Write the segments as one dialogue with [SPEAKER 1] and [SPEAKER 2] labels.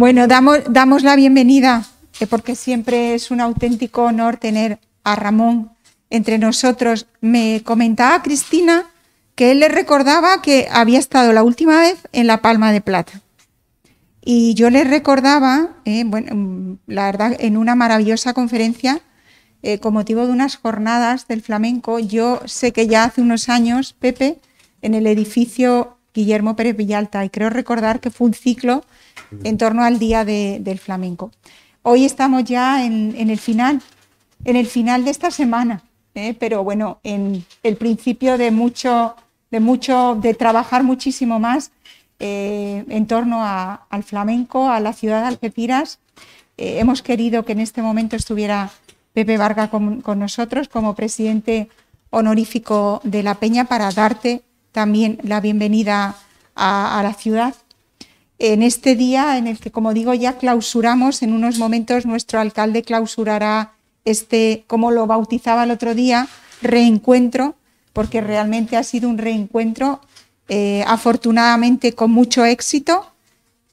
[SPEAKER 1] Bueno,
[SPEAKER 2] damos, la bienvenida, eh, porque siempre es un auténtico honor tener a Ramón entre nosotros. Me comentaba Cristina que él le recordaba que había estado la última vez en La Palma de Plata. Y yo le recordaba, eh, bueno, mm, la verdad, en una maravillosa conferencia eh, con motivo de unas jornadas del flamenco. Yo sé que ya hace unos años, Pepe, en el edificio Guillermo Pérez Villalta, y creo recordar que fue un ciclo en torno al Día del Flamenco. Hoy estamos ya en, el final, en el final de esta semana, ¿eh? pero bueno, en el principio de mucho, de mucho, de trabajar muchísimo más eh, en torno al flamenco, a la ciudad de Algeciras. Eh, hemos querido que en este momento estuviera Pepe Varga con, nosotros como presidente honorífico de la Peña para darte también la bienvenida a, la ciudad en este día en el que, como digo, ya clausuramos, en unos momentos nuestro alcalde clausurará este, como lo bautizaba el otro día, reencuentro, porque realmente ha sido un reencuentro eh, afortunadamente con mucho éxito.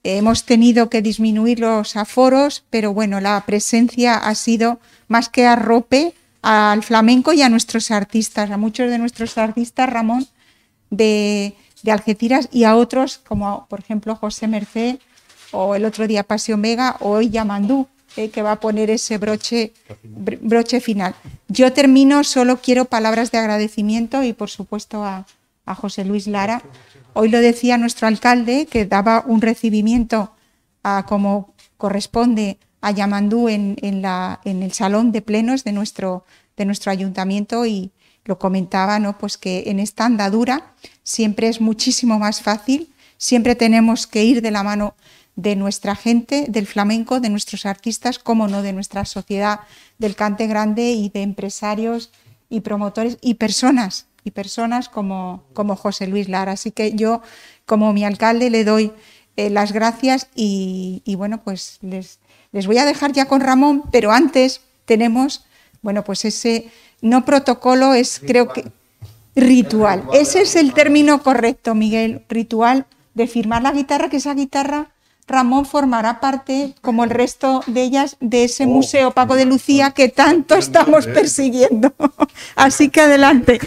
[SPEAKER 2] hemos tenido que disminuir los aforos, pero bueno, la presencia ha sido más que arrope al flamenco y a nuestros artistas, a muchos de nuestros artistas, Ramón, de, de Algeciras y a otros como por ejemplo José Mercé o el otro día Pasión Mega, o hoy Yamandú, eh, que va a poner ese broche, broche final. Yo termino, solo quiero palabras de agradecimiento y por supuesto a, José Luis Lara. Hoy lo decía nuestro alcalde que daba un recibimiento a, como corresponde a Yamandú en, en, la, en el salón de plenos de nuestro, de nuestro ayuntamiento y, lo comentaba, ¿no? Pues que en esta andadura siempre es muchísimo más fácil, siempre tenemos que ir de la mano de nuestra gente, del flamenco, de nuestros artistas, como no de nuestra sociedad del cante grande y de empresarios y promotores y personas, y personas como, como José Luis Lara. Así que yo, como mi alcalde, le doy eh, las gracias y, y bueno, pues les, les voy a dejar ya con Ramón, pero antes tenemos, bueno, pues ese no protocolo es, creo que, ritual. Ese es el término correcto, Miguel, ritual de firmar la guitarra, que esa guitarra... Ramón formará parte, como el resto de ellas, de ese oh, museo Paco de Lucía que tanto estamos persiguiendo. Así que adelante.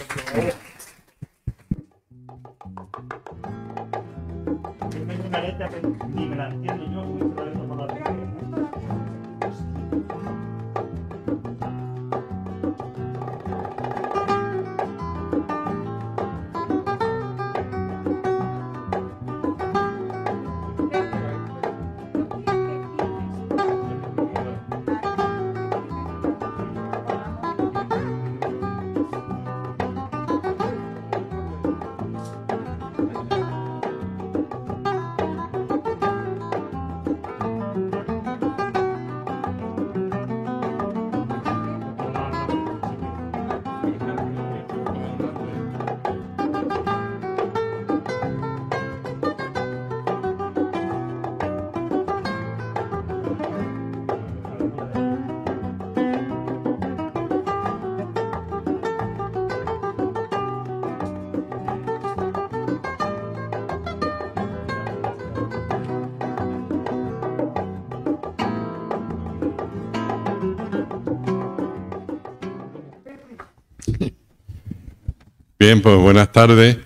[SPEAKER 3] Bien, pues buenas tardes.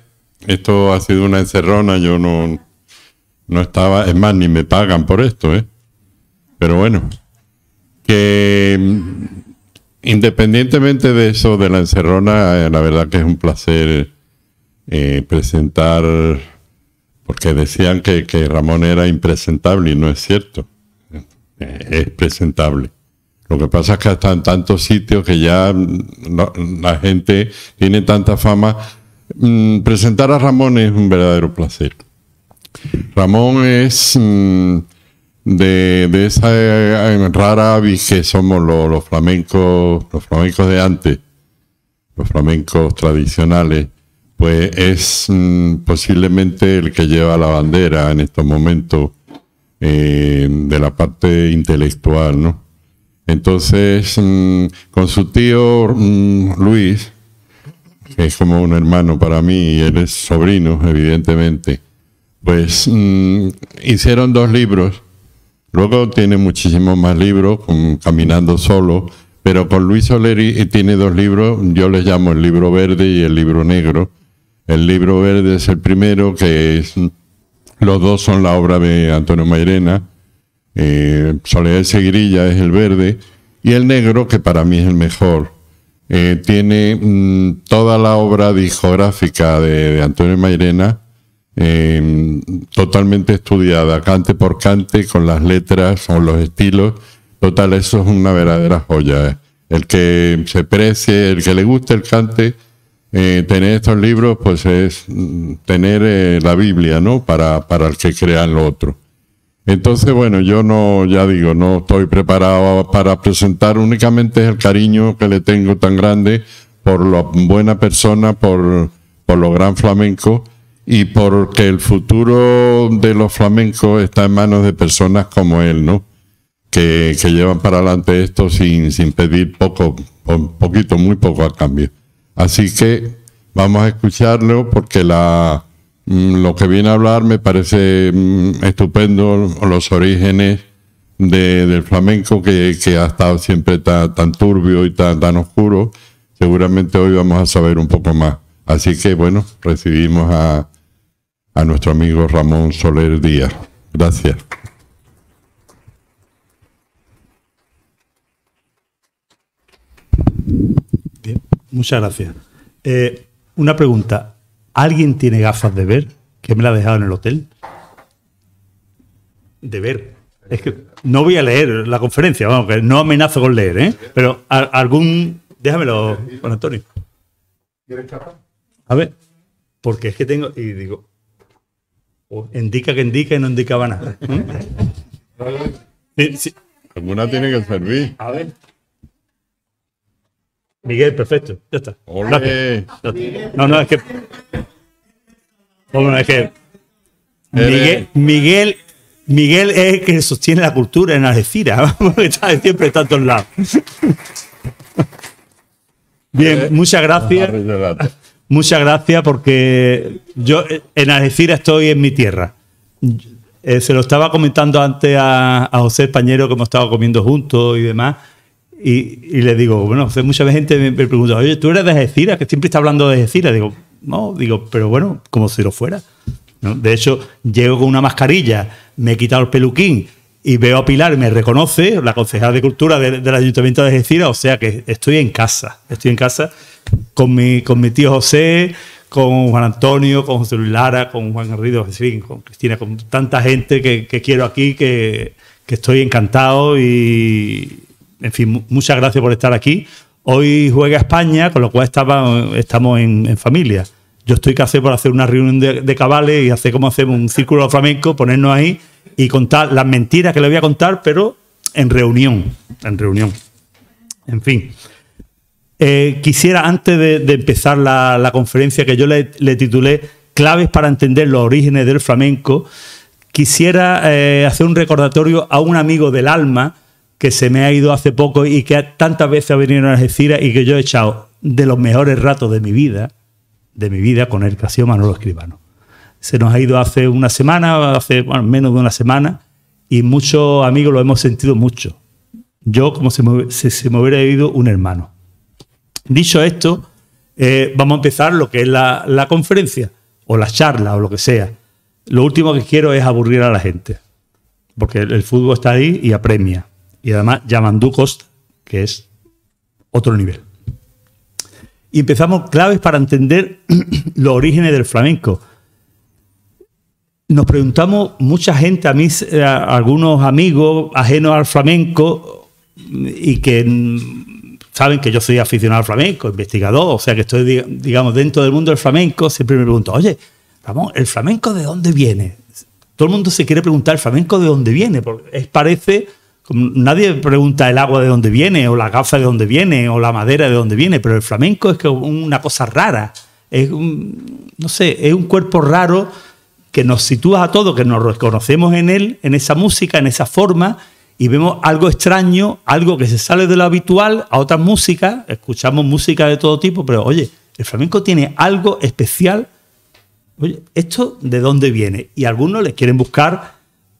[SPEAKER 3] Esto ha sido una encerrona, yo no, no estaba, es más, ni me pagan por esto, ¿eh? Pero bueno, que mm, independientemente de eso, de la encerrona, eh, la verdad que es un placer eh, presentar, porque decían que, que Ramón era impresentable y no es cierto, eh, es presentable. Lo que pasa es que hasta en tantos sitios que ya la, gente tiene tanta fama, mm, presentar a Ramón es un verdadero placer. Ramón es mm, de, esa eh, rara avis que somos los, flamencos, los flamencos de antes, los flamencos tradicionales, pues es mm, posiblemente el que lleva la bandera en estos momentos eh, de la parte intelectual, ¿no? Entonces, mm, con su tío mm, Luis, que es como un hermano para mí, y él es sobrino, evidentemente, pues mm, hicieron dos libros. Luego tiene muchísimos más libros, con, Caminando Solo, pero con Luis Soleri eh, tiene dos libros, yo les llamo el libro verde y el libro negro. El libro verde es el primero, que es, los dos son la obra de Antonio Mairena, eh, Soledad Seguirilla es el verde y el negro, que para mí es el mejor. Eh, tiene mm, toda la obra discográfica de, Antonio Mairena em, totalmente estudiada, cante por cante, con las letras, con los estilos. Total, eso es una verdadera joya. Eh. El que se precie, el que le guste el cante, eh, tener estos libros, pues es mm, tener la Biblia, ¿no? Para, para el que crea en lo otro. Entonces, bueno, yo no, ya digo, no estoy preparado para presentar únicamente el cariño que le tengo tan grande por la buena persona, por, por lo gran flamenco y porque el futuro de los flamencos está en manos de personas como él, ¿no? Que, llevan para adelante esto sin, sin pedir poco, poquito, muy poco a cambio. Así que vamos a escucharlo porque la, Mm, lo que viene a hablar me parece mm, estupendo, los orígenes del flamenco que, ha estado siempre tan, tan turbio y tan, tan oscuro. Seguramente hoy vamos a saber un poco más. Así que bueno, recibimos a, nuestro amigo Ramón Soler Díaz. Gracias.
[SPEAKER 1] muchas gracias. Eh, una pregunta. ¿Alguien tiene gafas de ver? Que me la ha dejado en el hotel. De ver. Es que no voy a leer la conferencia, vamos, que no amenazo con leer, ¿eh? Pero algún. Déjamelo, Juan Antonio. ¿Quieres capa? A ver, porque es que tengo. Y digo. Oh, indica que indica y no indicaba nada.
[SPEAKER 3] ¿eh? Alguna tiene que servir.
[SPEAKER 1] A ver. Miguel, perfecto, ya está. Hola. No, no, es que. Miguel, Miguel, Miguel es el que sostiene la cultura en Algeciras. siempre está a todos lados. Bien, eh, muchas gracias. Muchas gracias porque yo en Algeciras estoy en mi tierra. Eh, se lo estaba comentando antes a, a José Pañero que hemos estado comiendo juntos y demás y, le digo, bueno, mucha gente me pregunta, oye, tú eres de Algeciras, que siempre está hablando de Algeciras. Digo, no, digo, pero bueno, como si lo fuera. De hecho, llego con una mascarilla, me he quitado el peluquín y veo a Pilar, me reconoce, la concejal de cultura del, Ayuntamiento de Algeciras, o sea que estoy en casa, estoy en casa con mi, con mi tío José, con Juan Antonio, con José Luis Lara, con Juan Garrido, con Cristina, con tanta gente que, quiero aquí, que, que estoy encantado y, en fin, muchas gracias por estar aquí. Hoy juega España, con lo cual estaba, estamos en, familia. Yo estoy que por hacer una reunión de, cabales y hacer como hacemos un círculo flamenco, ponernos ahí y contar las mentiras que le voy a contar, pero en reunión, en reunión. En fin. Eh, quisiera, antes de, empezar la, conferencia que yo le, titulé Claves para entender los orígenes del flamenco, quisiera eh, hacer un recordatorio a un amigo del alma que se me ha ido hace poco y que tantas veces ha venido a Algeciras y que yo he echado de los mejores ratos de mi vida, de mi vida con el Casio Manolo Escribano. Se nos ha ido hace una semana, hace menos de una semana, y muchos amigos lo hemos sentido mucho. Yo como si se me hubiera ido un hermano. Dicho esto, eh, vamos a empezar lo que es la, conferencia, o la charla, o lo que sea. Lo último que quiero es aburrir a la gente, porque el, el fútbol está ahí y apremia. Y además llaman Cost, que es otro nivel. Y empezamos claves para entender los orígenes del flamenco. Nos preguntamos, mucha gente, a mí, algunos amigos ajenos al flamenco y que saben que yo soy aficionado al flamenco, investigador, o sea que estoy, digamos, dentro del mundo del flamenco, siempre me pregunto, oye, Ramón, ¿el flamenco de dónde viene? Todo el mundo se quiere preguntar, ¿el flamenco de dónde viene? Porque es, parece Nadie pregunta el agua de dónde viene, o la gafa de dónde viene, o la madera de dónde viene, pero el flamenco es una cosa rara. Es un, no sé, es un cuerpo raro que nos sitúa a todos, que nos reconocemos en él, en esa música, en esa forma, y vemos algo extraño, algo que se sale de lo habitual a otras músicas. Escuchamos música de todo tipo, pero oye, el flamenco tiene algo especial. Oye, ¿esto de dónde viene? Y algunos les quieren buscar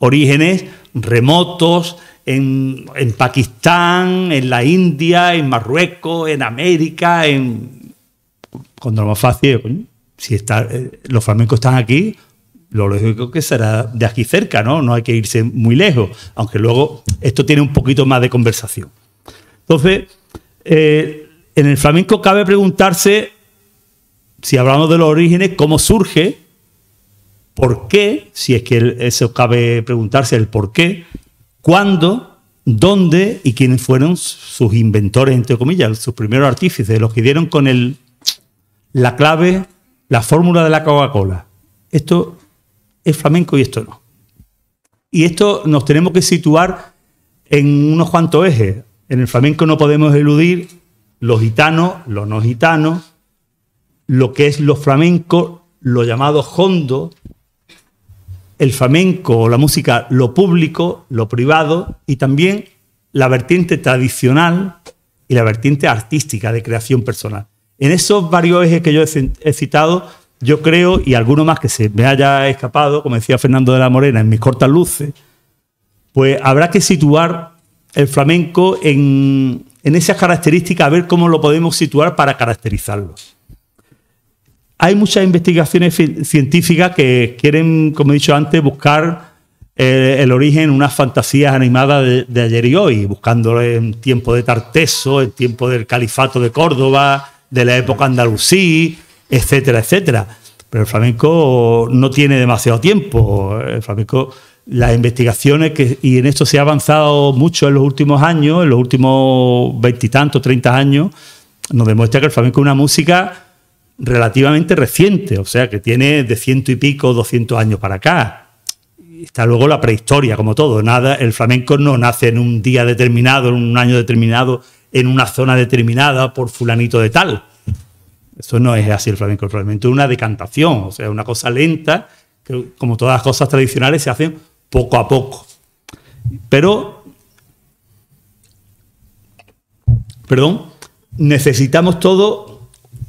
[SPEAKER 1] orígenes remotos en, Pakistán, en la India, en Marruecos, en América, en... Cuando lo más fácil, si está, eh, los flamencos están aquí, lo lógico que será de aquí cerca, ¿no? No hay que irse muy lejos, aunque luego esto tiene un poquito más de conversación. Entonces, eh, en el flamenco cabe preguntarse, si hablamos de los orígenes, cómo surge por qué, si es que eso cabe preguntarse, el por qué, cuándo, dónde y quiénes fueron sus inventores, entre comillas, sus primeros artífices, los que dieron con el, la clave, la fórmula de la Coca-Cola. Esto es flamenco y esto no. Y esto nos tenemos que situar en unos cuantos ejes. En el flamenco no podemos eludir los gitanos, los no gitanos, lo que es los flamencos, lo llamado hondo, el flamenco o la música, lo público, lo privado y también la vertiente tradicional y la vertiente artística de creación personal. En esos varios ejes que yo he citado, yo creo, y alguno más que se me haya escapado, como decía Fernando de la Morena, en mis cortas luces, pues habrá que situar el flamenco en, en esas características, a ver cómo lo podemos situar para caracterizarlos. Hay muchas investigaciones científicas que quieren, como he dicho antes, buscar eh, el origen unas fantasías animadas de, ayer y hoy, buscándolo en tiempo de Tarteso, en tiempo del califato de Córdoba, de la época andalusí, etcétera, etcétera. Pero el flamenco no tiene demasiado tiempo. El flamenco, las investigaciones que, y en esto se ha avanzado mucho en los últimos años, en los últimos veintitantos, treinta años, nos demuestra que el flamenco es una música relativamente reciente, o sea, que tiene de ciento y pico, doscientos años para acá. Está luego la prehistoria, como todo. Nada, el flamenco no nace en un día determinado, en un año determinado, en una zona determinada por fulanito de tal. Eso no es así el flamenco, el flamenco es una decantación, o sea, una cosa lenta, que como todas las cosas tradicionales se hacen poco a poco. Pero, perdón, necesitamos todo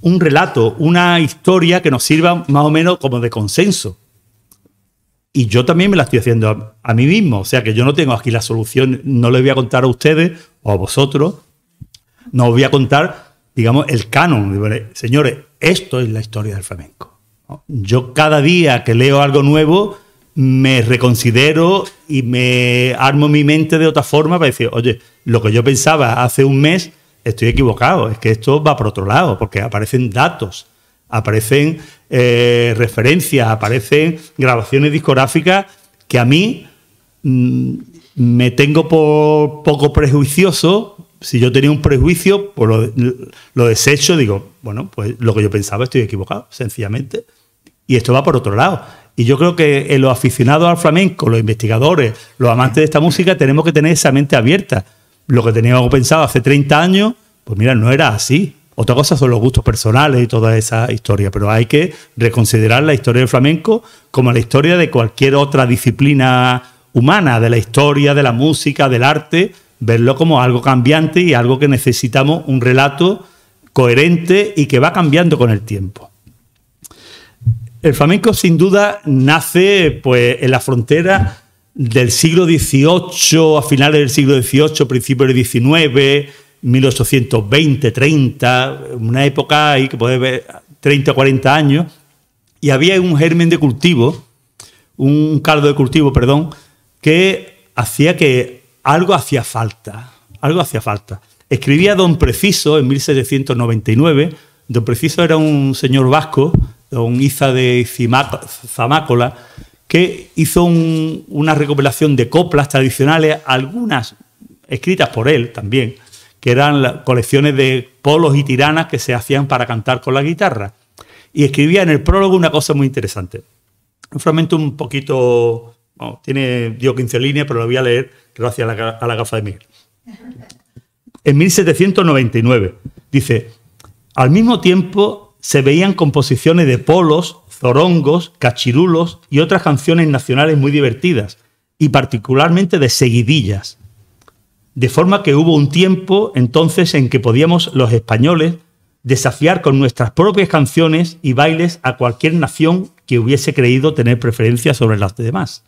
[SPEAKER 1] un relato, una historia que nos sirva más o menos como de consenso. Y yo también me la estoy haciendo a, mí mismo. O sea que yo no tengo aquí la solución, no le voy a contar a ustedes o a vosotros, no os voy a contar, digamos, el canon. Señores, esto es la historia del flamenco. Yo cada día que leo algo nuevo me reconsidero y me armo mi mente de otra forma para decir, oye, lo que yo pensaba hace un mes estoy equivocado, es que esto va por otro lado, porque aparecen datos, aparecen eh, referencias, aparecen grabaciones discográficas que a mí mm, me tengo por poco prejuicioso. Si yo tenía un prejuicio, por pues lo, lo desecho, digo, bueno, pues lo que yo pensaba estoy equivocado, sencillamente. Y esto va por otro lado. Y yo creo que los aficionados al flamenco, los investigadores, los amantes de esta música, tenemos que tener esa mente abierta lo que teníamos pensado hace 30 años, pues mira, no era así. Otra cosa son los gustos personales y toda esa historia, pero hay que reconsiderar la historia del flamenco como la historia de cualquier otra disciplina humana, de la historia, de la música, del arte, verlo como algo cambiante y algo que necesitamos un relato coherente y que va cambiando con el tiempo. El flamenco sin duda nace pues en la frontera del siglo XVIII, a finales del siglo XVIII, principios del XIX, 1820, 30, una época ahí que puede ver 30, 40 años, y había un germen de cultivo, un caldo de cultivo, perdón, que hacía que algo hacía falta, algo hacía falta. Escribía Don Preciso en 1799, Don Preciso era un señor vasco, don Iza de Zamácola, que hizo una recopilación de coplas tradicionales, algunas escritas por él también, que eran colecciones de polos y tiranas que se hacían para cantar con la guitarra. Y escribía en el prólogo una cosa muy interesante. Un fragmento un poquito, bueno, tiene, dio 15 líneas, pero lo voy a leer gracias a la, a la gafa de Miguel. En 1799, dice, al mismo tiempo se veían composiciones de polos zorongos, cachirulos y otras canciones nacionales muy divertidas, y particularmente de seguidillas. De forma que hubo un tiempo entonces en que podíamos los españoles desafiar con nuestras propias canciones y bailes a cualquier nación que hubiese creído tener preferencia sobre las demás.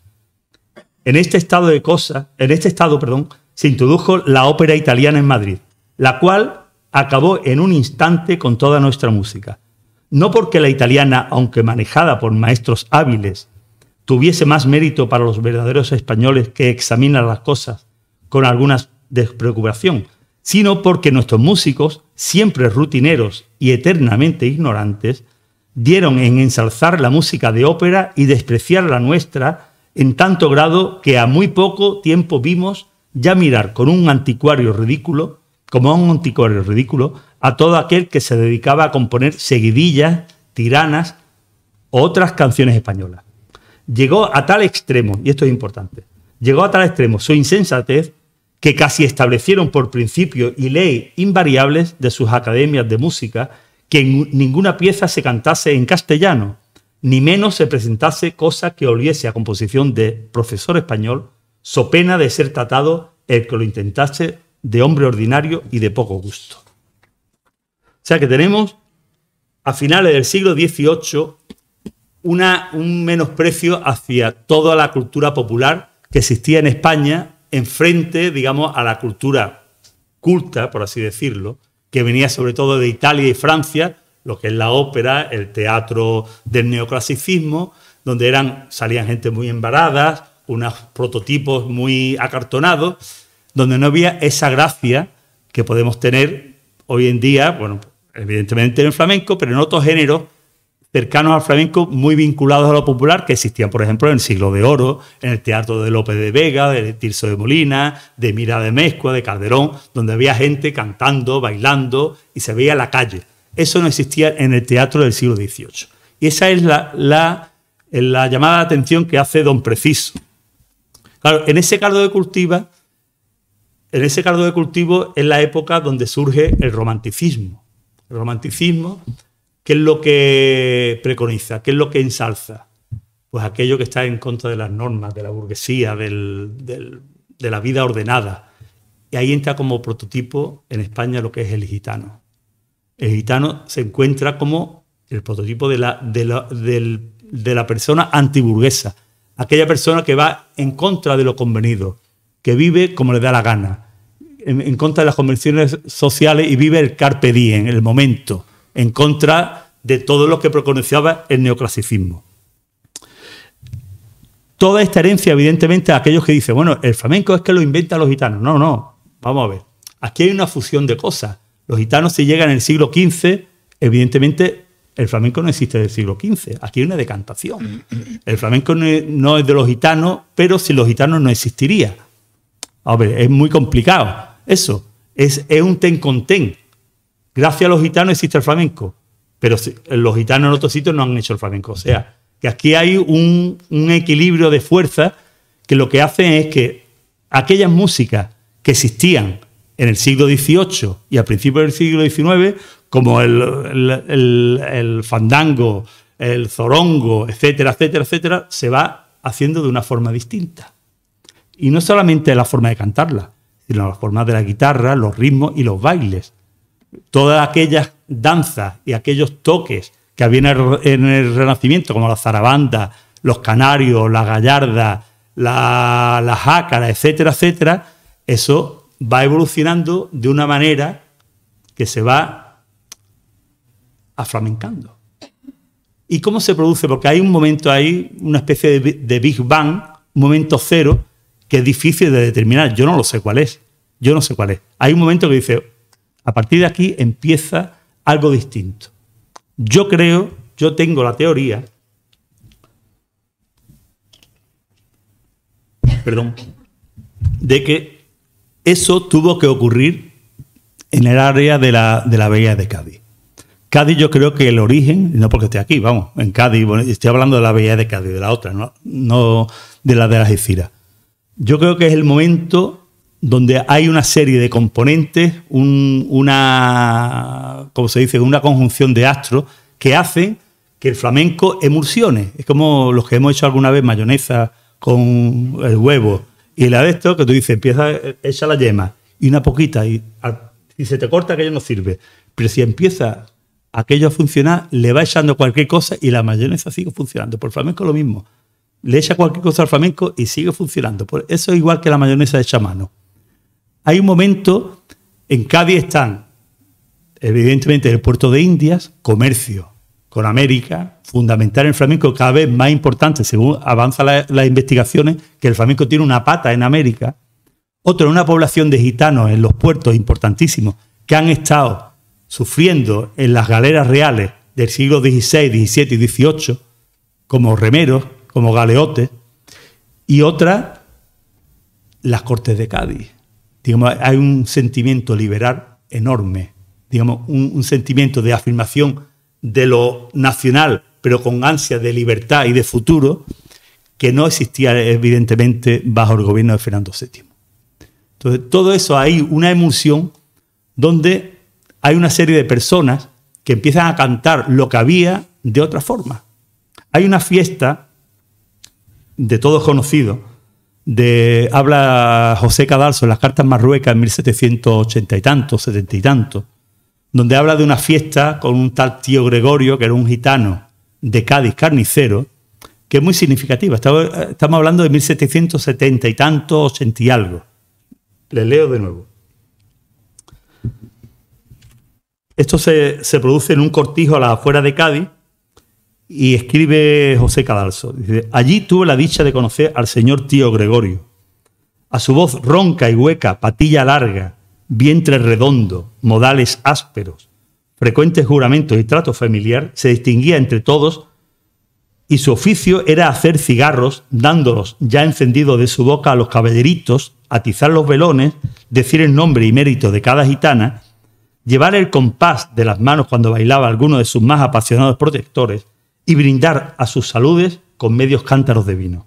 [SPEAKER 1] En este estado de cosas, en este estado, perdón, se introdujo la ópera italiana en Madrid, la cual acabó en un instante con toda nuestra música no porque la italiana, aunque manejada por maestros hábiles, tuviese más mérito para los verdaderos españoles que examinan las cosas con alguna despreocupación, sino porque nuestros músicos, siempre rutineros y eternamente ignorantes, dieron en ensalzar la música de ópera y despreciar la nuestra en tanto grado que a muy poco tiempo vimos ya mirar con un anticuario ridículo, como a un anticuario ridículo, a todo aquel que se dedicaba a componer seguidillas, tiranas o otras canciones españolas. Llegó a tal extremo, y esto es importante, llegó a tal extremo su insensatez que casi establecieron por principio y ley invariables de sus academias de música que ninguna pieza se cantase en castellano, ni menos se presentase cosa que oliese a composición de profesor español, so pena de ser tratado el que lo intentase de hombre ordinario y de poco gusto. O sea que tenemos a finales del siglo XVIII una, un menosprecio hacia toda la cultura popular que existía en España en frente, digamos, a la cultura culta, por así decirlo, que venía sobre todo de Italia y Francia, lo que es la ópera, el teatro del neoclasicismo, donde eran, salían gente muy embaradas, unos prototipos muy acartonados, donde no había esa gracia que podemos tener hoy en día, bueno, evidentemente en el flamenco, pero en otros géneros cercanos al flamenco, muy vinculados a lo popular, que existían, por ejemplo, en el siglo de oro, en el teatro de López de Vega, de Tirso de Molina, de Mira de Mezcua, de Calderón, donde había gente cantando, bailando y se veía la calle. Eso no existía en el teatro del siglo XVIII. Y esa es la, llamada de atención que hace don Preciso. Claro, en ese caldo de cultiva, en ese caldo de cultivo es la época donde surge el romanticismo el romanticismo, ¿qué es lo que preconiza? ¿Qué es lo que ensalza? Pues aquello que está en contra de las normas, de la burguesía, de la vida ordenada. Y ahí entra como prototipo en España lo que es el gitano. El gitano se encuentra como el prototipo de la, de la persona antiburguesa, aquella persona que va en contra de lo convenido, que vive como le da la gana, en, contra de las convenciones sociales y vive el carpe diem, el momento, en contra de todo lo que preconizaba el neoclasicismo. Toda esta herencia, evidentemente, a aquellos que dicen, bueno, el flamenco es que lo inventan los gitanos. No, no, vamos a ver. Aquí hay una fusión de cosas. Los gitanos se llegan en el siglo XV, evidentemente el flamenco no existe del siglo XV, aquí hay una decantación. El flamenco no es de los gitanos, pero sin los gitanos no existiría. A ver, es muy complicado eso. Es, un ten con ten. Gracias a los gitanos existe el flamenco, pero los gitanos en otros sitios no han hecho el flamenco. O sea, que aquí hay un, equilibrio de fuerzas que lo que hacen es que aquellas músicas que existían en el siglo XVIII y al principio del siglo XIX, como el, el fandango, el zorongo, etcétera, etcétera, etcétera, se va haciendo de una forma distinta. Y no solamente la forma de cantarla, las formas de la guitarra, los ritmos y los bailes. Todas aquellas danzas y aquellos toques que había en el, Renacimiento, como la zarabanda, los canarios, la gallarda, la, la jácara, etcétera, etcétera, eso va evolucionando de una manera que se va aflamencando. ¿Y cómo se produce? Porque hay un momento ahí, una especie de, de Big Bang, un momento cero, que es difícil de determinar. Yo no lo sé cuál es. Yo no sé cuál es. Hay un momento que dice, a partir de aquí empieza algo distinto. Yo creo, yo tengo la teoría. Perdón. De que eso tuvo que ocurrir en el área de la, de de Cádiz. Cádiz yo creo que el origen, no porque esté aquí, vamos, en Cádiz, estoy hablando de la Bahía de Cádiz, de la otra, no, no de la de las Esciras yo creo que es el momento donde hay una serie de componentes, una, como se dice, una conjunción de astros que hacen que el flamenco emulsione. Es como los que hemos hecho alguna vez mayonesa con el huevo y la de esto que tú dices, empieza, echa la yema y una poquita y, se te corta aquello no sirve. Pero si empieza aquello a funcionar, le va echando cualquier cosa y la mayonesa sigue funcionando. Por el flamenco lo mismo le echa cualquier cosa al flamenco y sigue funcionando. Por eso es igual que la mayonesa de chamano. Hay un momento, en Cádiz están, evidentemente, el puerto de Indias, comercio con América, fundamental en el flamenco, cada vez más importante según avanzan la, las investigaciones, que el flamenco tiene una pata en América. Otro, una población de gitanos en los puertos importantísimos que han estado sufriendo en las galeras reales del siglo XVI, XVII y XVIII como remeros, como Galeote, y otra, las Cortes de Cádiz. Digamos, hay un sentimiento liberal enorme, digamos, un, un sentimiento de afirmación de lo nacional, pero con ansia de libertad y de futuro, que no existía evidentemente bajo el gobierno de Fernando VII. Entonces, todo eso hay una emulsión donde hay una serie de personas que empiezan a cantar lo que había de otra forma. Hay una fiesta de todos conocido de, habla José Cadalso en las cartas Marruecas en 1780 y tanto, 70 y tanto, donde habla de una fiesta con un tal tío Gregorio, que era un gitano de Cádiz, carnicero, que es muy significativa. Estamos hablando de 1770 y tanto, 80 y algo. Le leo de nuevo. Esto se, produce en un cortijo a la afuera de Cádiz, y escribe José Cadalso. allí tuve la dicha de conocer al señor tío Gregorio. A su voz ronca y hueca, patilla larga, vientre redondo, modales ásperos, frecuentes juramentos y trato familiar, se distinguía entre todos y su oficio era hacer cigarros, dándolos ya encendidos de su boca a los caballeritos, atizar los velones, decir el nombre y mérito de cada gitana, llevar el compás de las manos cuando bailaba alguno de sus más apasionados protectores, y brindar a sus saludes con medios cántaros de vino.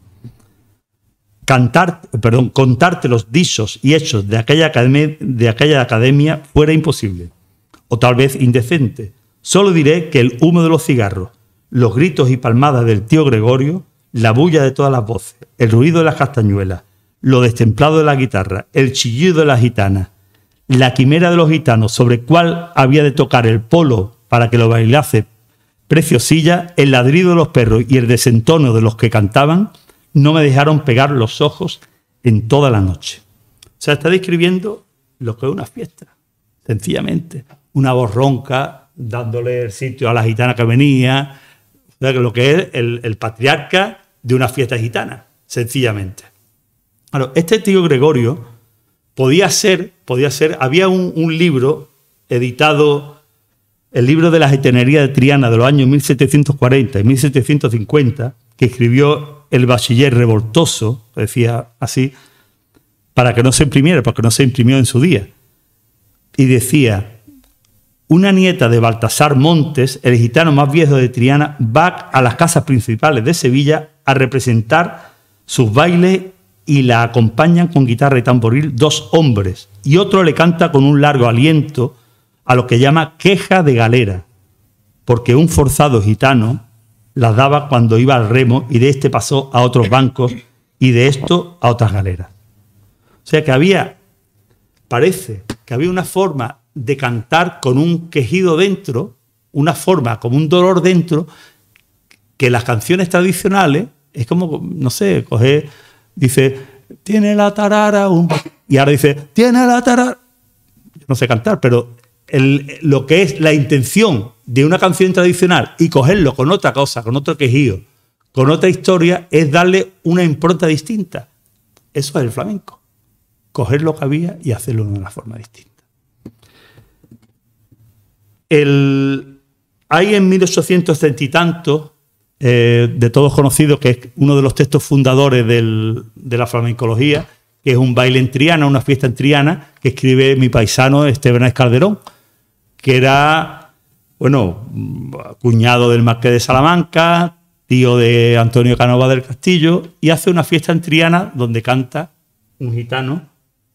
[SPEAKER 1] Cantar, perdón, contarte los dichos y hechos de aquella, academia, de aquella academia fuera imposible, o tal vez indecente. Solo diré que el humo de los cigarros, los gritos y palmadas del tío Gregorio, la bulla de todas las voces, el ruido de las castañuelas, lo destemplado de la guitarra, el chillido de las gitanas, la quimera de los gitanos sobre cuál había de tocar el polo para que lo bailase preciosilla, el ladrido de los perros y el desentono de los que cantaban no me dejaron pegar los ojos en toda la noche. O sea, está describiendo lo que es una fiesta, sencillamente. Una voz ronca dándole el sitio a la gitana que venía, lo que es el, patriarca de una fiesta gitana, sencillamente. este tío Gregorio podía ser, podía ser, había un libro editado el libro de la gitanería de Triana de los años 1740 y 1750, que escribió el bachiller revoltoso, decía así, para que no se imprimiera, porque no se imprimió en su día. Y decía, una nieta de Baltasar Montes, el gitano más viejo de Triana, va a las casas principales de Sevilla a representar sus bailes y la acompañan con guitarra y tamboril dos hombres, y otro le canta con un largo aliento a lo que llama queja de galera, porque un forzado gitano las daba cuando iba al remo y de este pasó a otros bancos y de esto a otras galeras. O sea que había, parece que había una forma de cantar con un quejido dentro, una forma como un dolor dentro, que las canciones tradicionales es como, no sé, coger, dice, tiene la tarara un... Y ahora dice, tiene la tarara... no sé cantar, pero lo que es la intención de una canción tradicional y cogerlo con otra cosa, con otro quejío, con otra historia, es darle una impronta distinta. Eso es el flamenco. Coger lo que había y hacerlo de una forma distinta. hay en 1830 y tanto, eh, de todos conocidos, que es uno de los textos fundadores de la flamencología, que es un baile en Triana, una fiesta en Triana, que escribe mi paisano Esteban Calderón que era, bueno, cuñado del marqués de Salamanca, tío de Antonio Canova del Castillo, y hace una fiesta en Triana donde canta un gitano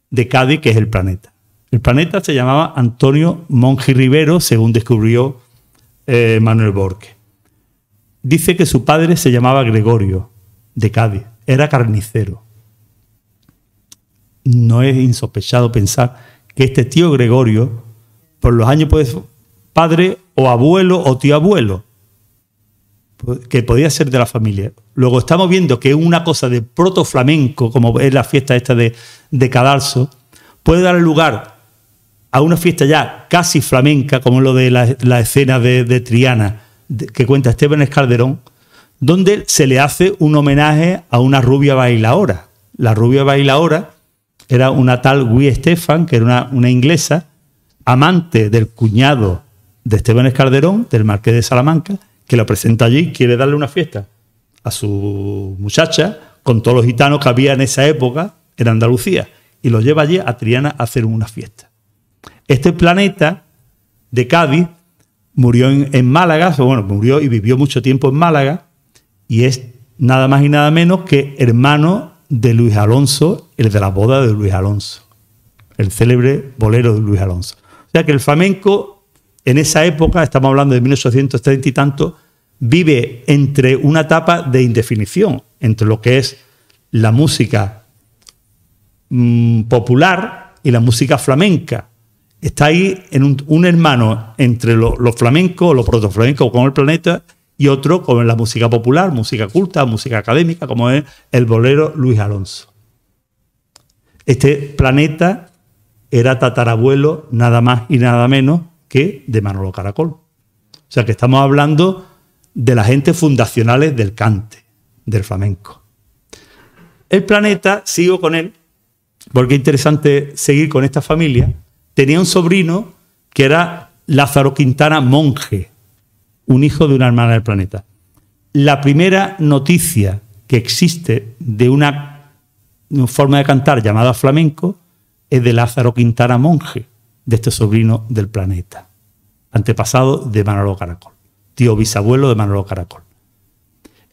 [SPEAKER 1] de Cádiz, que es el planeta. El planeta se llamaba Antonio Monji Rivero, según descubrió eh, Manuel Borque. Dice que su padre se llamaba Gregorio, de Cádiz, era carnicero. No es insospechado pensar que este tío Gregorio por los años ser pues, padre o abuelo o tío abuelo, pues, que podía ser de la familia. Luego estamos viendo que una cosa de proto flamenco, como es la fiesta esta de, de Cadalso, puede dar lugar a una fiesta ya casi flamenca, como lo de la, escena de, Triana, que cuenta Esteban Escalderón, donde se le hace un homenaje a una rubia bailaora. La rubia bailaora era una tal Wi Stefan, que era una inglesa, amante del cuñado de Esteban Escalderón, del marqués de Salamanca, que lo presenta allí, y quiere darle una fiesta a su muchacha con todos los gitanos que había en esa época en Andalucía y lo lleva allí a Triana a hacer una fiesta. Este planeta de Cádiz murió en, en Málaga, bueno, murió y vivió mucho tiempo en Málaga y es nada más y nada menos que hermano de Luis Alonso, el de la boda de Luis Alonso, el célebre bolero de Luis Alonso sea que el flamenco en esa época, estamos hablando de 1830 y tanto, vive entre una etapa de indefinición, entre lo que es la música mm, popular y la música flamenca. Está ahí en un, hermano entre los flamencos, los protoflamencos con el planeta, y otro con la música popular, música culta, música académica, como es el bolero Luis Alonso. Este planeta era tatarabuelo nada más y nada menos que de Manolo Caracol. O sea que estamos hablando de las gentes fundacionales del cante, del flamenco. El planeta, sigo con él, porque es interesante seguir con esta familia, tenía un sobrino que era Lázaro Quintana Monje, un hijo de una hermana del planeta. La primera noticia que existe de una forma de cantar llamada flamenco es de Lázaro Quintana Monje, de este sobrino del planeta, antepasado de Manolo Caracol, tío bisabuelo de Manolo Caracol.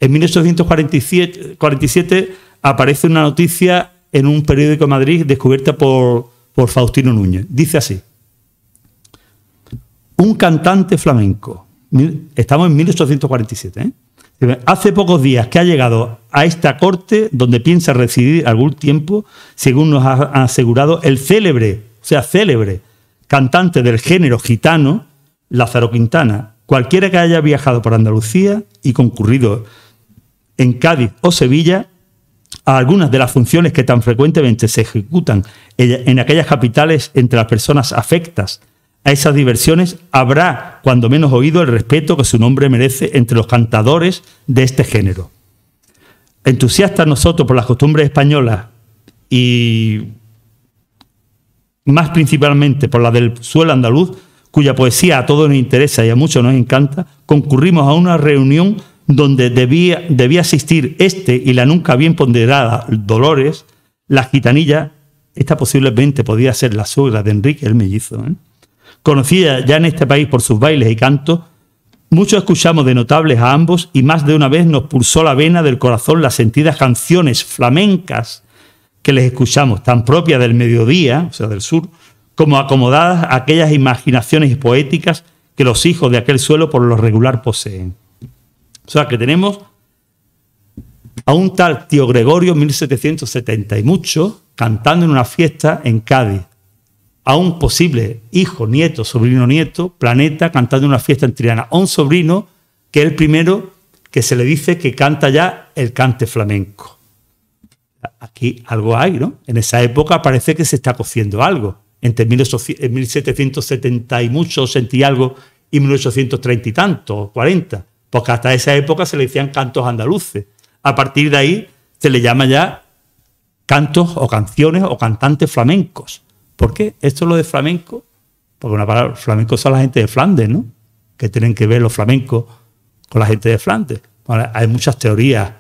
[SPEAKER 1] En 1847 aparece una noticia en un periódico de Madrid descubierta por, por Faustino Núñez. Dice así, un cantante flamenco, estamos en 1847, ¿eh? Hace pocos días que ha llegado a esta corte donde piensa residir algún tiempo, según nos ha asegurado el célebre, o sea, célebre cantante del género gitano, Lázaro Quintana. Cualquiera que haya viajado por Andalucía y concurrido en Cádiz o Sevilla a algunas de las funciones que tan frecuentemente se ejecutan en aquellas capitales entre las personas afectas a esas diversiones, habrá cuando menos oído el respeto que su nombre merece entre los cantadores de este género. Entusiastas nosotros por las costumbres españolas y más principalmente por la del suelo andaluz, cuya poesía a todos nos interesa y a muchos nos encanta, concurrimos a una reunión donde debía, debía asistir este y la nunca bien ponderada Dolores, la gitanilla, esta posiblemente podía ser la suegra de Enrique el Mellizo. ¿eh? Conocida ya en este país por sus bailes y cantos, muchos escuchamos de notables a ambos y más de una vez nos pulsó la vena del corazón las sentidas canciones flamencas que les escuchamos, tan propias del mediodía, o sea, del sur, como acomodadas a aquellas imaginaciones poéticas que los hijos de aquel suelo por lo regular poseen. O sea, que tenemos a un tal tío Gregorio 1770 y mucho cantando en una fiesta en Cádiz, a un posible hijo, nieto, sobrino, nieto, planeta, cantando una fiesta en Triana, a un sobrino que es el primero que se le dice que canta ya el cante flamenco. Aquí algo hay, ¿no? En esa época parece que se está cociendo algo. Entre 1770 eh, y mucho, sentí algo, y 1830 y tanto, 40. Porque hasta esa época se le decían cantos andaluces. A partir de ahí se le llama ya cantos o canciones o cantantes flamencos. ¿Por qué? Esto es lo de flamenco, porque una palabra, flamenco son la gente de Flandes, ¿no? Que tienen que ver los flamencos con la gente de Flandes. hay muchas teorías.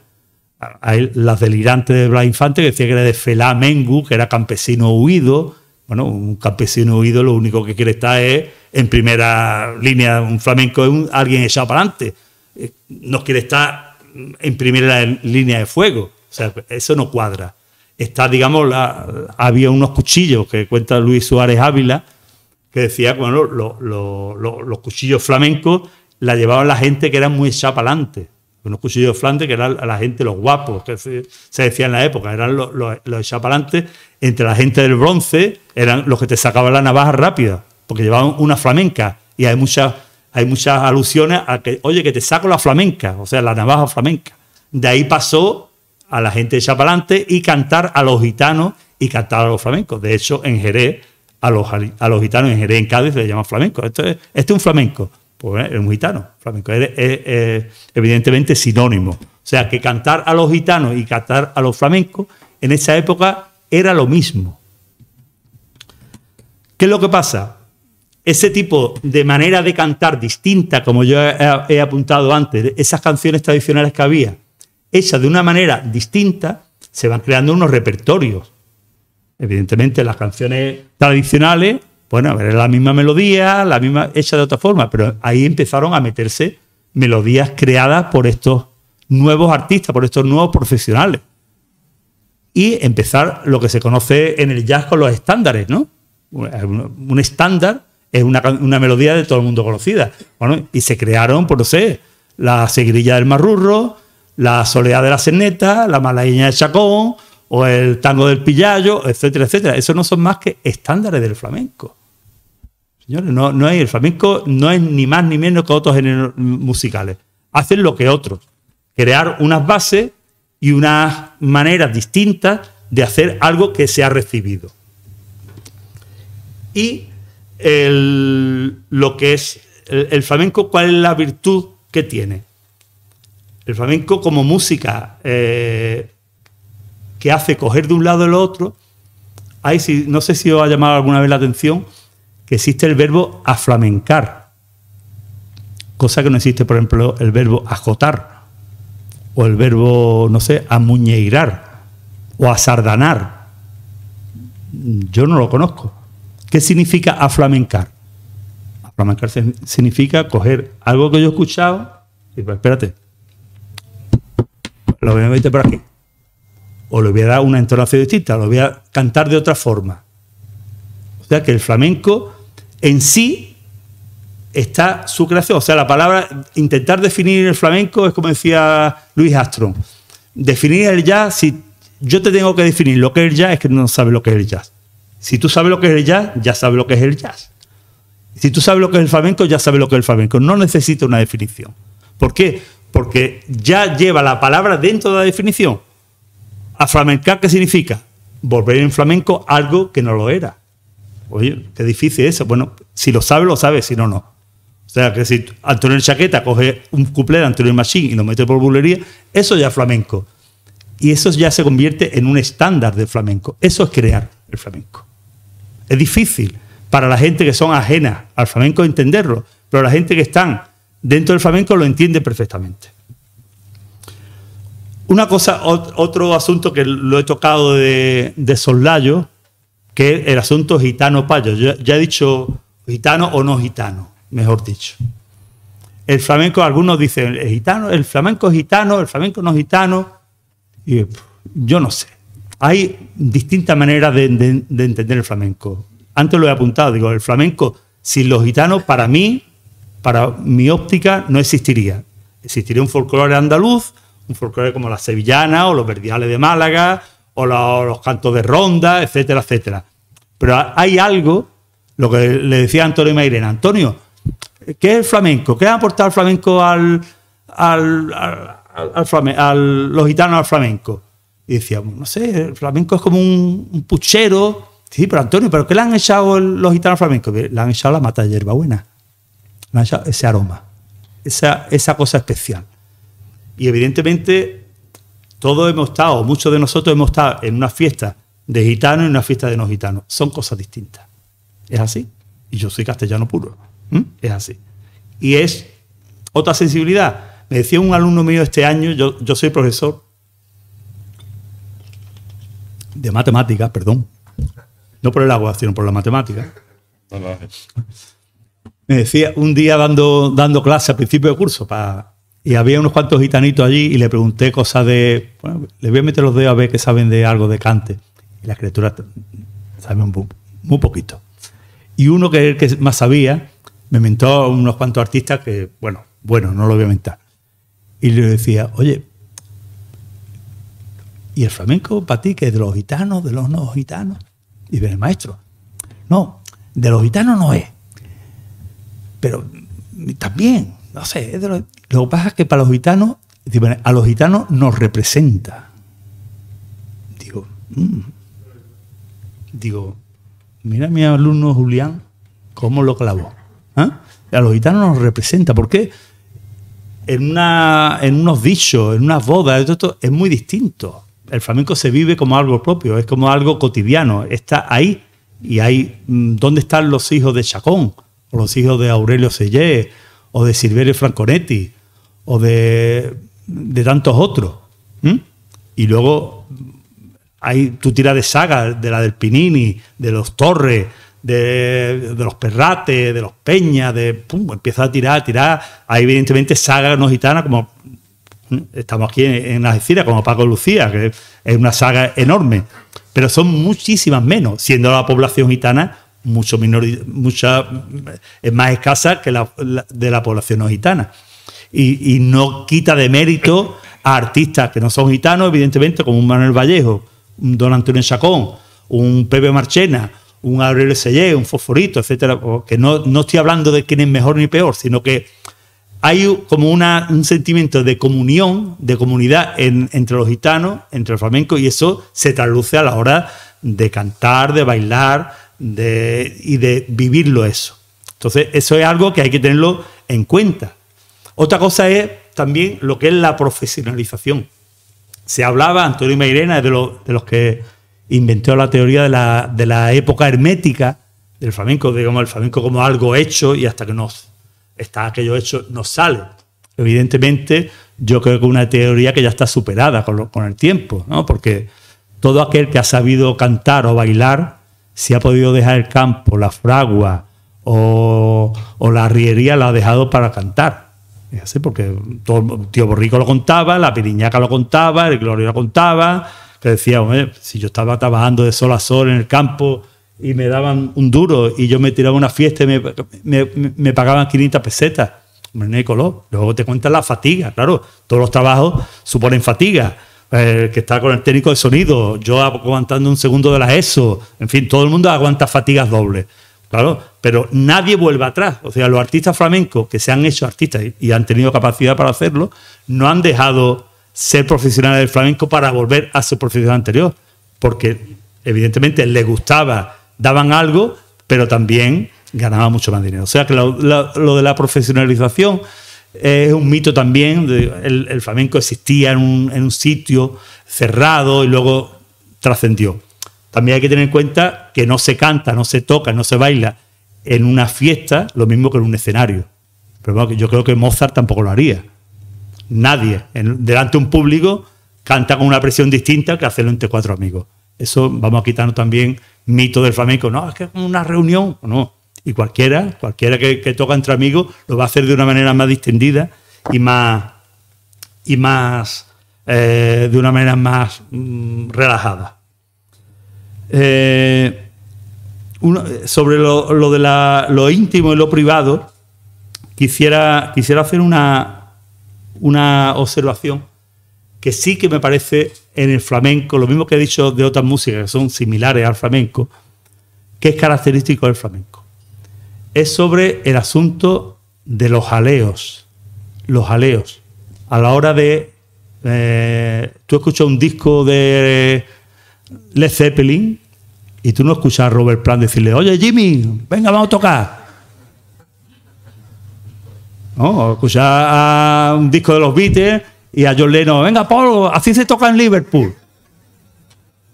[SPEAKER 1] Hay las delirantes de Blas Infante que decía que era de Felamengu, Mengu, que era campesino huido. Bueno, un campesino huido lo único que quiere estar es en primera línea. Un flamenco es alguien echado para adelante. Eh, no quiere estar en primera línea de fuego. O sea, eso no cuadra está, digamos, había unos cuchillos que cuenta Luis Suárez Ávila, que decía, bueno, los cuchillos flamencos la llevaban la gente que era muy chapalante. Unos cuchillos flamencos que eran la gente, los guapos, que se, decía en la época, eran los, los, chapalantes. Entre la gente del bronce eran los que te sacaban la navaja rápida, porque llevaban una flamenca. Y hay muchas, hay muchas alusiones a que, oye, que te saco la flamenca, o sea, la navaja flamenca. De ahí pasó a la gente de Chapalante y cantar a los gitanos y cantar a los flamencos. De hecho, en Jerez, a los, a los gitanos en Jerez, en Cádiz, se le llama flamenco. Esto es, este es un flamenco. Pues eh, es un gitano. Flamenco es, evidentemente sinónimo. O sea, que cantar a los gitanos y cantar a los flamencos en esa época era lo mismo. ¿Qué es lo que pasa? Ese tipo de manera de cantar distinta, como yo he apuntado antes, esas canciones tradicionales que había, hecha de una manera distinta, se van creando unos repertorios. Evidentemente, las canciones tradicionales, bueno, a ver, la misma melodía, la misma hecha de otra forma, pero ahí empezaron a meterse melodías creadas por estos nuevos artistas, por estos nuevos profesionales. Y empezar lo que se conoce en el jazz con los estándares, ¿no? Un, estándar es una, melodía de todo el mundo conocida. Bueno, y se crearon, por pues, no sé, la seguirilla del marrurro, la soledad de la cerneta, la malagueña de Chacón o el tango del pillayo, etcétera, etcétera. Eso no son más que estándares del flamenco. Señores, no, hay, el flamenco no es ni más ni menos que otros géneros musicales. Hacen lo que otros. Crear unas bases y unas maneras distintas de hacer algo que se ha recibido. Y el, lo que es el, el flamenco, ¿cuál es la virtud que tiene? el flamenco como música eh, que hace coger de un lado el otro, no sé si os ha llamado alguna vez la atención que existe el verbo aflamencar, cosa que no existe, por ejemplo, el verbo ajotar, o el verbo, no sé, amuñeirar, o asardanar. Yo no lo conozco. ¿Qué significa aflamencar? Aflamencar significa coger algo que yo he escuchado y, pues, espérate, lo voy a meter por aquí. O le voy a dar una entonación distinta, lo voy a cantar de otra forma. O sea que el flamenco en sí está su creación. O sea, la palabra, intentar definir el flamenco es como decía Luis Astron. Definir el jazz, si yo te tengo que definir lo que es el jazz, es que no sabes lo que es el jazz. Si tú sabes lo que es el jazz, ya sabes lo que es el jazz. Si tú sabes lo que es el flamenco, ya sabes lo que es el flamenco. No necesita una definición. ¿Por qué? porque ya lleva la palabra dentro de la definición. A flamencar, ¿qué significa? Volver en flamenco algo que no lo era. Oye, qué difícil eso. Bueno, si lo sabe, lo sabe, si no, no. O sea, que si Antonio Chaqueta coge un cuplé de Antonio Machín y lo mete por bulería, eso ya es flamenco. Y eso ya se convierte en un estándar del flamenco. Eso es crear el flamenco. Es difícil para la gente que son ajenas al flamenco entenderlo, pero la gente que están dentro del flamenco lo entiende perfectamente. Una cosa, otro asunto que lo he tocado de, de que es el asunto gitano-payo. Ya, he dicho gitano o no gitano, mejor dicho. El flamenco, algunos dicen, el gitano, el flamenco es gitano, el flamenco no es gitano. Y yo no sé. Hay distintas maneras de, de entender el flamenco. Antes lo he apuntado, digo, el flamenco sin los gitanos, para mí, para mi óptica no existiría. Existiría un folclore andaluz, un folclore como la sevillana o los verdiales de Málaga o los, cantos de ronda, etcétera, etcétera. Pero hay algo, lo que le decía Antonio Mairena, Antonio, ¿qué es el flamenco? ¿Qué ha aportado el flamenco al, al, al los gitanos al flamenco? Y decíamos, no sé, el flamenco es como un, puchero. Sí, pero Antonio, ¿pero qué le han echado los gitanos al flamenco? Le han echado la mata de hierbabuena ese aroma, esa, esa cosa especial. Y evidentemente todos hemos estado, muchos de nosotros hemos estado en una fiesta de gitanos y una fiesta de no gitanos. Son cosas distintas. Es así. Y yo soy castellano puro. Es así. Y es otra sensibilidad. Me decía un alumno mío este año, yo, soy profesor de matemáticas, perdón. No por el agua, sino por la matemática. No, me decía, un día dando, dando clase al principio de curso, y había unos cuantos gitanitos allí y le pregunté cosas de, bueno, le voy a meter los dedos a ver qué saben de algo de Cante. Y las criatura saben muy, poquito. Y uno que, que más sabía, me mentó unos cuantos artistas que, bueno, bueno, no lo voy a mentar. Y le decía, oye, ¿y el flamenco para ti que es de los gitanos, de los no gitanos? Y viene el maestro, no, de los gitanos no es pero también, no sé, lo que pasa es que para los gitanos, a los gitanos nos representa. Digo, mm. digo, mira mi alumno Julián, cómo lo clavó. ¿ah? A los gitanos nos representa, porque en, una, en unos dichos, en unas bodas, esto es muy distinto. El flamenco se vive como algo propio, es como algo cotidiano, está ahí. Y ahí, mm, ¿dónde están los hijos de Chacón? o los hijos de Aurelio Sellé, o de Silverio Franconetti, o de, tantos otros. Y luego hay tu tira de sagas, de la del Pinini, de los Torres, de, los Perrates, de los Peñas, de. Pum, empieza a tirar, tirar. Hay evidentemente sagas no gitanas como. Estamos aquí en, la Algeciras, como Paco Lucía, que es una saga enorme. Pero son muchísimas menos, siendo la población gitana mucho menor, mucha, es más escasa que la, de la población no gitana. Y, no quita de mérito a artistas que no son gitanos, evidentemente, como un Manuel Vallejo, un Don Antonio Chacón, un Pepe Marchena, un Aurelio Selle un Fosforito, etcétera, que no, no, estoy hablando de quién es mejor ni peor, sino que hay como una, un sentimiento de comunión, de comunidad entre los gitanos, entre los flamencos y eso se traduce a la hora de cantar, de bailar, y de vivirlo eso. Entonces, eso es algo que hay que tenerlo en cuenta. Otra cosa es también lo que es la profesionalización. Se hablaba, Antonio Meirena de, los que inventó la teoría de la, época hermética del flamenco, digamos, el flamenco como algo hecho y hasta que no está aquello hecho, no sale. Evidentemente, yo creo que una teoría que ya está superada con, con el tiempo, ¿no? porque todo aquel que ha sabido cantar o bailar si ha podido dejar el campo, la fragua o, la riería la ha dejado para cantar. Ya así porque todo, tío Borrico lo contaba, la piriñaca lo contaba, el Gloria lo contaba, que decía, si yo estaba trabajando de sol a sol en el campo y me daban un duro y yo me tiraba una fiesta y me, pagaban 500 pesetas, hombre, Luego te cuentan la fatiga, claro, todos los trabajos suponen fatiga eh, que está con el técnico de sonido, yo aguantando un segundo de la ESO, en fin, todo el mundo aguanta fatigas dobles. Claro, pero nadie vuelve atrás. O sea, los artistas flamencos que se han hecho artistas y, han tenido capacidad para hacerlo, no han dejado ser profesionales del flamenco para volver a su profesión anterior, porque evidentemente les gustaba, daban algo, pero también ...ganaban mucho más dinero. O sea que lo de la profesionalización es un mito también. El, flamenco existía en un, sitio cerrado y luego trascendió. También hay que tener en cuenta que no se canta, no se toca, no se baila en una fiesta lo mismo que en un escenario. Pero yo creo que Mozart tampoco lo haría. Nadie delante de un público canta con una presión distinta que hacerlo entre cuatro amigos. Eso vamos a quitarnos también mito del flamenco. No, es que es una reunión. No, y cualquiera, cualquiera que, toca entre amigos, lo va a hacer de una manera más distendida y más. y más. Eh, de una manera más mm, relajada. Eh, sobre lo, de lo íntimo y lo privado, quisiera, quisiera hacer una, una observación que sí que me parece en el flamenco, lo mismo que he dicho de otras músicas que son similares al flamenco, que es característico del flamenco es sobre el asunto de los aleos Los aleos A la hora de. Eh, tú escuchas un disco de Led Zeppelin y tú no escuchas a Robert Plant decirle, oye Jimmy, venga, vamos a tocar. No, escuchas a un disco de los Beatles y a John Lennon, venga Paul, así se toca en Liverpool.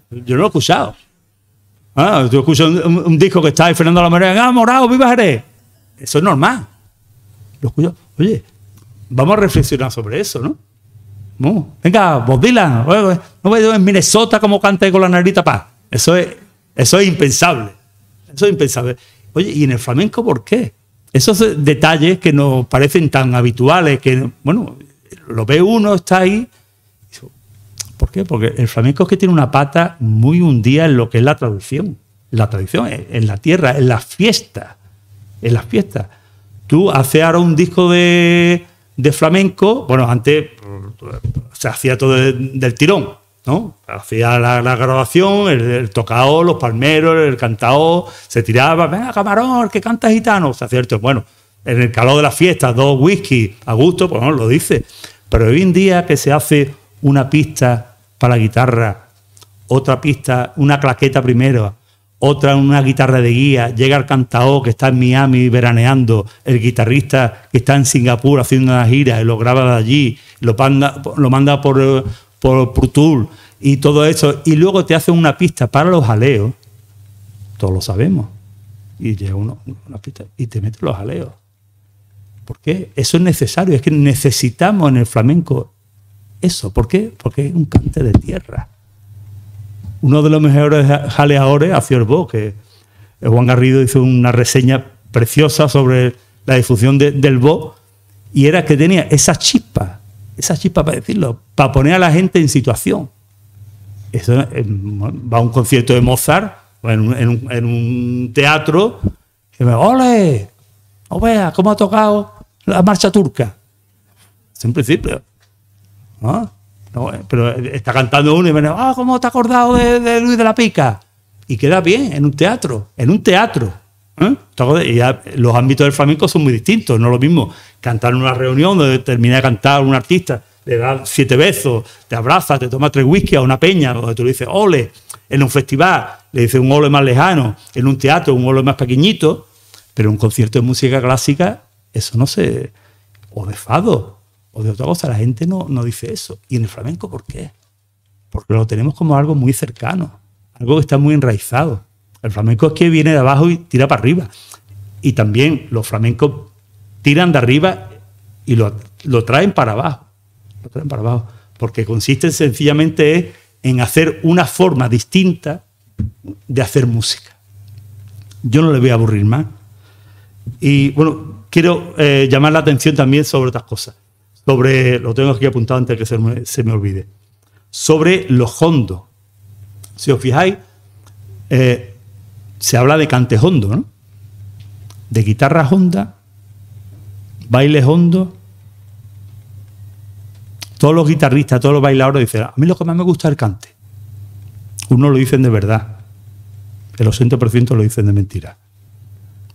[SPEAKER 1] Yo no lo he escuchado. Ah, tú escuchas un, disco que está ahí Fernando la Morena, ah, morado, viva Jerez. Eso es normal. oye, vamos a reflexionar sobre eso, ¿no? Venga, vos Dylan, no veo en Minnesota como canta con la narita, pa. Eso es, eso es impensable. Eso es impensable. Oye, ¿y en el flamenco por qué? Esos detalles que nos parecen tan habituales, que, bueno, lo ve uno, está ahí, ¿Por qué? Porque el flamenco es que tiene una pata muy hundida en lo que es la traducción. La tradición, en la tierra, en las fiestas. En las fiestas. Tú haces ahora un disco de, flamenco, bueno, antes mm, se hacía todo del, tirón, ¿no? Hacía la, grabación, el, tocado, los palmeros, el cantao, se tiraba, venga, camarón, que canta gitano, O sea, cierto, Bueno, en el calor de las fiestas, dos whisky a gusto, pues no, lo dice. Pero hoy en día que se hace una pista para la guitarra, otra pista, una claqueta primero, otra una guitarra de guía, llega el cantao que está en Miami veraneando, el guitarrista que está en Singapur haciendo una gira, y lo graba de allí, lo manda, lo manda por, por, y todo eso, y luego te hace una pista para los jaleos, todos lo sabemos, y llega uno una pista y te mete los aleos. ¿Por qué? Eso es necesario, es que necesitamos en el flamenco eso. ¿Por qué? Porque es un cante de tierra. Uno de los mejores jaleadores hacia el que eh, Juan Garrido hizo una reseña preciosa sobre la difusión del bo, y era que tenía esa chispa, esa chispa para decirlo, para poner a la gente en situación. Eso, eh, va a un concierto de Mozart, en un, en un, teatro, y me ¡ole! ¡O vea cómo ha tocado la marcha turca! Es un principio. ¿Ah? pero está cantando uno y me dice, ah, ¿cómo te has acordado de, Luis de la Pica? Y queda bien, en un teatro, en un teatro. ¿eh? Y los ámbitos del flamenco son muy distintos, no es lo mismo cantar en una reunión donde termina de cantar un artista, le da siete besos, te abraza, te toma tres whisky a una peña, donde tú le dices ole, en un festival, le dices un ole más lejano, en un teatro, un ole más pequeñito, pero un concierto de música clásica, eso no se... o de fado, de otra cosa. La gente no, no dice eso. ¿Y en el flamenco por qué? Porque lo tenemos como algo muy cercano, algo que está muy enraizado. El flamenco es que viene de abajo y tira para arriba. Y también los flamencos tiran de arriba y lo, traen para abajo. Lo traen para abajo. Porque consiste sencillamente en hacer una forma distinta de hacer música. Yo no le voy a aburrir más. Y bueno, quiero eh, llamar la atención también sobre otras cosas sobre, lo tengo aquí apuntado antes de que se me, olvide, sobre los hondos. Si os fijáis, eh, se habla de cante hondo, ¿no? De guitarra honda. Baile hondo. Todos los guitarristas, todos los bailadores dicen, a mí lo que más me gusta es el cante. Uno lo dicen de verdad, el 80% lo dicen de mentira.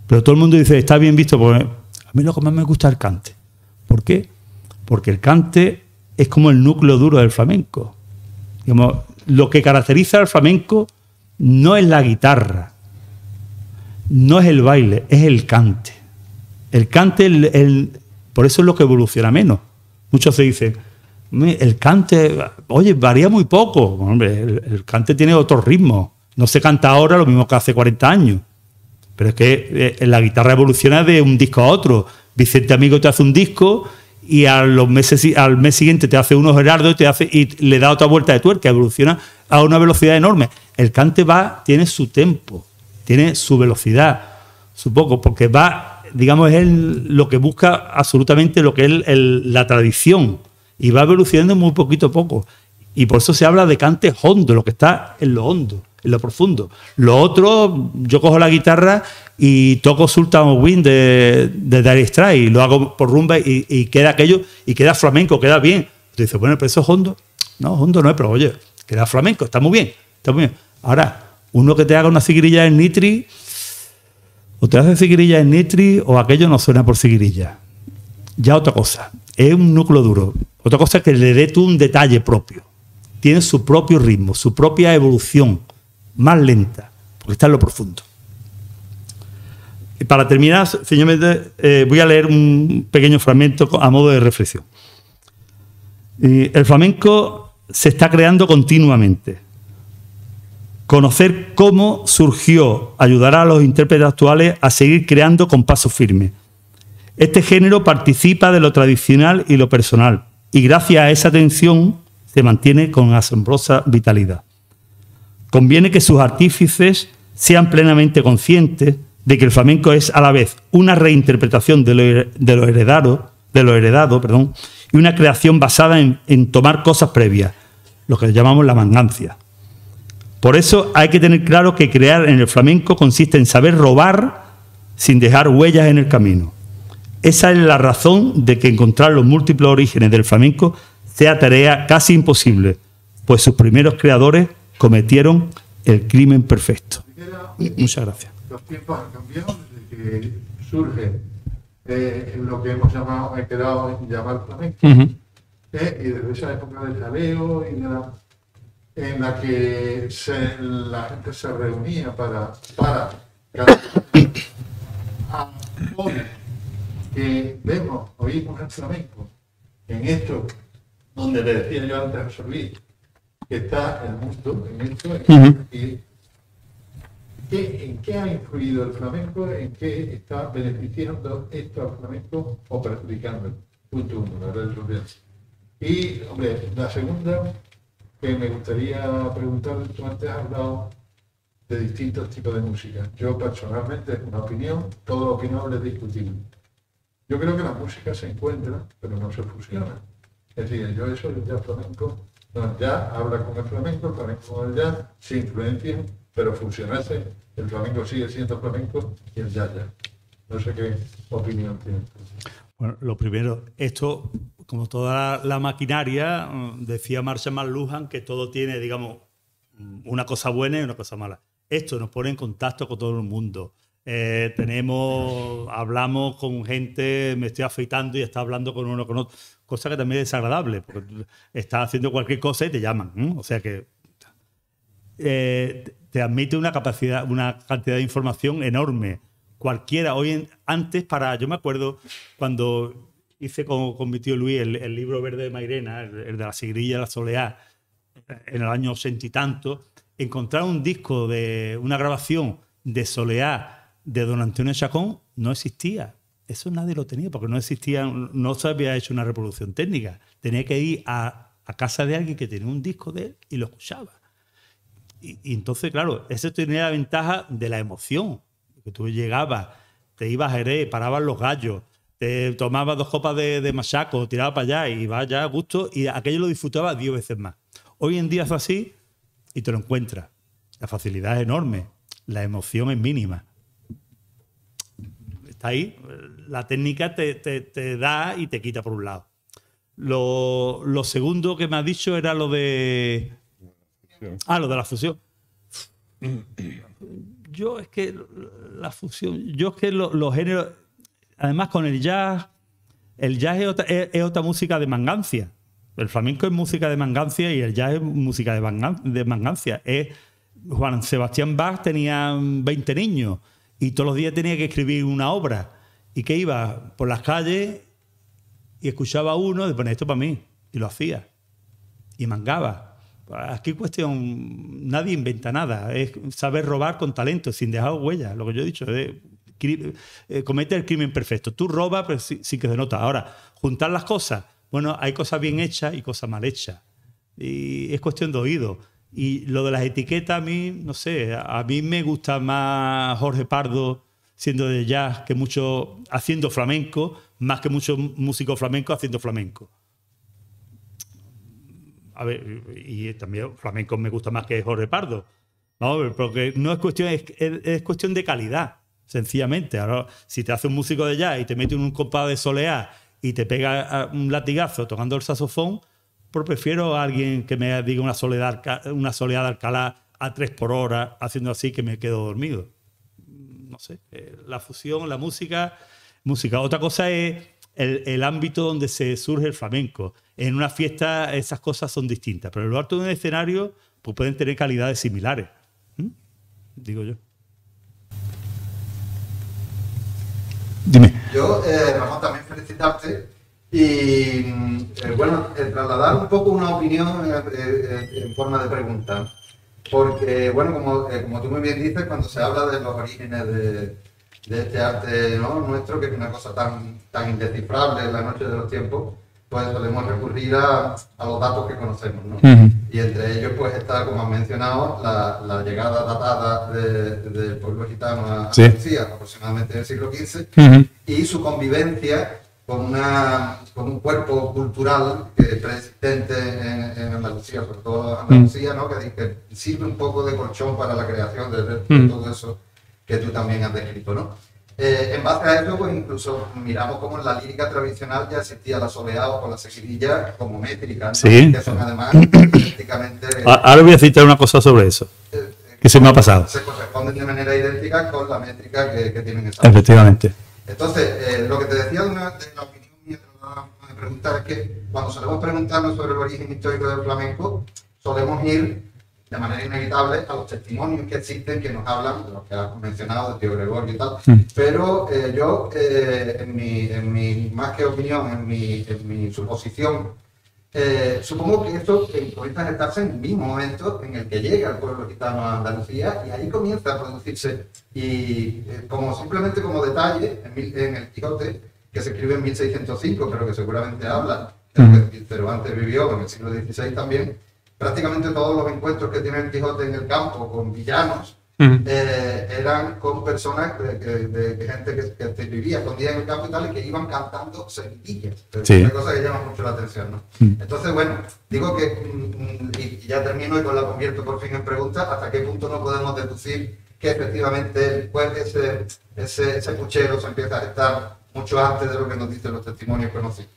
[SPEAKER 1] Pero todo el mundo dice, está bien visto, a mí lo que más me gusta es el cante. ¿Por qué? porque el cante es como el núcleo duro del flamenco. lo que caracteriza al flamenco no es la guitarra, no es el baile, es el cante. El cante, el, por eso es lo que evoluciona menos. Muchos se dicen, el cante, oye, varía muy poco. el, cante tiene otro ritmo. No se canta ahora lo mismo que hace 40 años. Pero es que eh, la guitarra evoluciona de un disco a otro. Vicente Amigo te hace un disco y a los meses, al mes siguiente te hace unos Gerardo y, te hace, y le da otra vuelta de tuerca, evoluciona a una velocidad enorme. El cante va, tiene su tempo, tiene su velocidad, su poco, porque va, digamos, es lo que busca absolutamente lo que es la tradición y va evolucionando muy poquito a poco. Y por eso se habla de cante hondo, lo que está en lo hondo en lo profundo. Lo otro, yo cojo la guitarra y toco Sultan of Wind de, de Darius y lo hago por rumba y, queda aquello, y queda flamenco, queda bien. dice, bueno, pero eso es hondo. No, hondo no es, pero oye, queda flamenco, está muy bien, está Ahora, uno que te haga una cigrilla en nitri, o te hace cigrilla en nitri, o aquello no suena por cigrilla. Ya otra cosa, es un núcleo duro. Otra cosa es que le dé tú un detalle propio. Tiene su propio ritmo, su propia evolución más lenta, porque está en lo profundo. Y para terminar, finalmente, eh, voy a leer un pequeño fragmento a modo de reflexión. el flamenco se está creando continuamente. Conocer cómo surgió ayudará a los intérpretes actuales a seguir creando con paso firme. Este género participa de lo tradicional y lo personal, y gracias a esa atención se mantiene con asombrosa vitalidad conviene que sus artífices sean plenamente conscientes de que el flamenco es a la vez una reinterpretación de lo, heredado, de lo perdón, y una creación basada en, en tomar cosas previas, lo que llamamos la mangancia. Por eso hay que tener claro que crear en el flamenco consiste en saber robar sin dejar huellas en el camino. Esa es la razón de que encontrar los múltiples orígenes del flamenco sea tarea casi imposible, pues sus primeros creadores cometieron el crimen perfecto. Muchas gracias. Los tiempos han
[SPEAKER 3] cambiado desde que surge eh, lo que hemos llamado, he quedado en llamar flamenco. Eh, y desde esa época del jaleo y en la que la gente se reunía para, para que vemos, oímos el flamenco, en esto, donde le decía yo antes a José que está el mundo en esto, y, ¿qué, ¿en qué ha influido el flamenco? ¿En qué está beneficiando esto al flamenco o perjudicando Punto uno, la verdad Y, hombre, la segunda que me gustaría preguntar, tú antes has hablado de distintos tipos de música. Yo personalmente, es una opinión, todo opinable es discutible. Yo creo que la música se encuentra, pero no se fusiona. Es decir, yo eso flamenco Ah, ya habla con el flamenco, el flamenco con el ya, se influencia, pero así, el flamenco sigue siendo flamenco y el ya, ya. No sé qué opinión tiene.
[SPEAKER 1] Bueno, lo primero, esto, como toda la, maquinaria, mm, decía Marcia Lujan que todo tiene, digamos, mm, una cosa buena y una cosa mala. Esto nos pone en contacto con todo el mundo. Eh, tenemos, hablamos con gente, me estoy afeitando y está hablando con uno con otro, cosa que también es desagradable, porque estás haciendo cualquier cosa y te llaman. O sea que eh, te admite una capacidad, una cantidad de información enorme. Cualquiera, hoy en, antes para, yo me acuerdo cuando hice con, con mi tío Luis el, libro verde de Mairena, el, de la sigrilla la soleá, en el año ochenta y tanto, encontrar un disco de una grabación de soleá de don Antonio Chacón no existía. Eso nadie lo tenía porque no existía, no se había hecho una reproducción técnica. Tenía que ir a, casa de alguien que tenía un disco de él y lo escuchaba. Y, entonces, claro, eso tenía la ventaja de la emoción. Que tú llegabas, te ibas a Jerez, paraban los gallos, te tomabas dos copas de, machaco, tirabas para allá y vas ya a gusto. Y aquello lo disfrutaba diez veces más. Hoy en día es así y te lo encuentras. La facilidad es enorme, la emoción es mínima ahí. La técnica te, da y te quita por un lado. Lo, segundo que me ha dicho era lo de. Ah, lo de la fusión. Yo es que la fusión. Yo es que los géneros. Además, con el jazz. El jazz es otra, música de mangancia. El flamenco es música de mangancia y el jazz es música de, mangancia. Es, Juan Sebastián Bach tenía 20 niños y todos los días tenía que escribir una obra. Y que iba por las calles y escuchaba a uno de poner esto para mí. Y lo hacía. Y mangaba. Aquí cuestión, nadie inventa nada. Es saber robar con talento, sin dejar huellas. Lo que yo he dicho, eh, cometer el crimen perfecto. Tú robas, pero pues, que se nota. Ahora, juntar las cosas. Bueno, hay cosas bien hechas y cosas mal hechas. Y es cuestión de oído. Y lo de las etiquetas, a mí, no sé, a mí me gusta más Jorge Pardo siendo de jazz que mucho, haciendo flamenco, más que muchos músicos flamencos haciendo flamenco. A ver, y también flamenco me gusta más que Jorge Pardo. Vamos porque no es cuestión, es, es cuestión de calidad, sencillamente. Ahora, si te hace un músico de jazz y te mete en un compás de soleá y te pega un latigazo tocando el saxofón, prefiero a alguien que me diga una soledad, una soledad Alcalá a tres por hora, haciendo así que me quedo dormido. No sé, eh, la fusión, la música, música. Otra cosa es el, ámbito donde se surge el flamenco. En una fiesta esas cosas son distintas, pero en lo alto de un escenario pues pueden tener calidades similares, digo yo.
[SPEAKER 4] Dime. Yo, eh, Ramón, también felicitarte y eh, bueno, eh, trasladar un poco una opinión eh, en forma de pregunta. Porque, bueno, como, como, tú muy bien dices, cuando se habla de los orígenes de, de este arte nuestro, que es una cosa tan, tan indescifrable en la noche de los tiempos, pues solemos recurrir a, a los datos que conocemos. Y entre ellos, pues está, como has mencionado, la, llegada datada del pueblo gitano a,
[SPEAKER 3] aproximadamente en el siglo XV, y su convivencia con, una, con un cuerpo
[SPEAKER 4] cultural que eh, preexistente en, Andalucía, sobre todo
[SPEAKER 2] Andalucía, mm. ¿no? que, sirve
[SPEAKER 4] un poco de colchón para la creación de, mm. todo eso que tú también has descrito. ¿no? Eh, en base a esto, pues, incluso miramos cómo en la lírica tradicional ya existía la soleada con la seguidilla como métrica, que son además prácticamente... Ah, ahora
[SPEAKER 1] voy a citar una cosa sobre eso, eh, que se me ha pasado. Se corresponden de manera idéntica
[SPEAKER 4] con la métrica que, que tienen.
[SPEAKER 1] Efectivamente. Entonces, eh, lo que te decía de, de la opinión mía de preguntar es que cuando solemos preguntarnos sobre el origen histórico del
[SPEAKER 4] flamenco, solemos ir de manera inevitable a los testimonios que existen, que nos hablan, de los que has mencionado, de Tío Gregorio y tal. Mm. Pero eh, yo, eh, en, mi, en, mi, más que opinión, en mi, en mi suposición eh, supongo que esto comienza a gestarse en el mismo momento en el que llega el pueblo gitano a Andalucía y ahí comienza a producirse. Y eh, como simplemente como detalle, en, el Quijote, que se escribe en 1605, pero que seguramente habla, que antes vivió en el siglo XVI también, prácticamente todos los encuentros que tiene el Quijote en el campo con villanos eh, eran con personas, de, gente que, vivía escondida en el campo y tal, y que iban cantando semillas. Es una cosa que llama mucho la atención. Entonces, bueno, digo que, mm, y ya termino y con la convierto por fin en pregunta, ¿hasta qué punto no podemos deducir que efectivamente pues, ese, ese, ese puchero se empieza a estar mucho antes de lo que nos dicen los testimonios conocidos?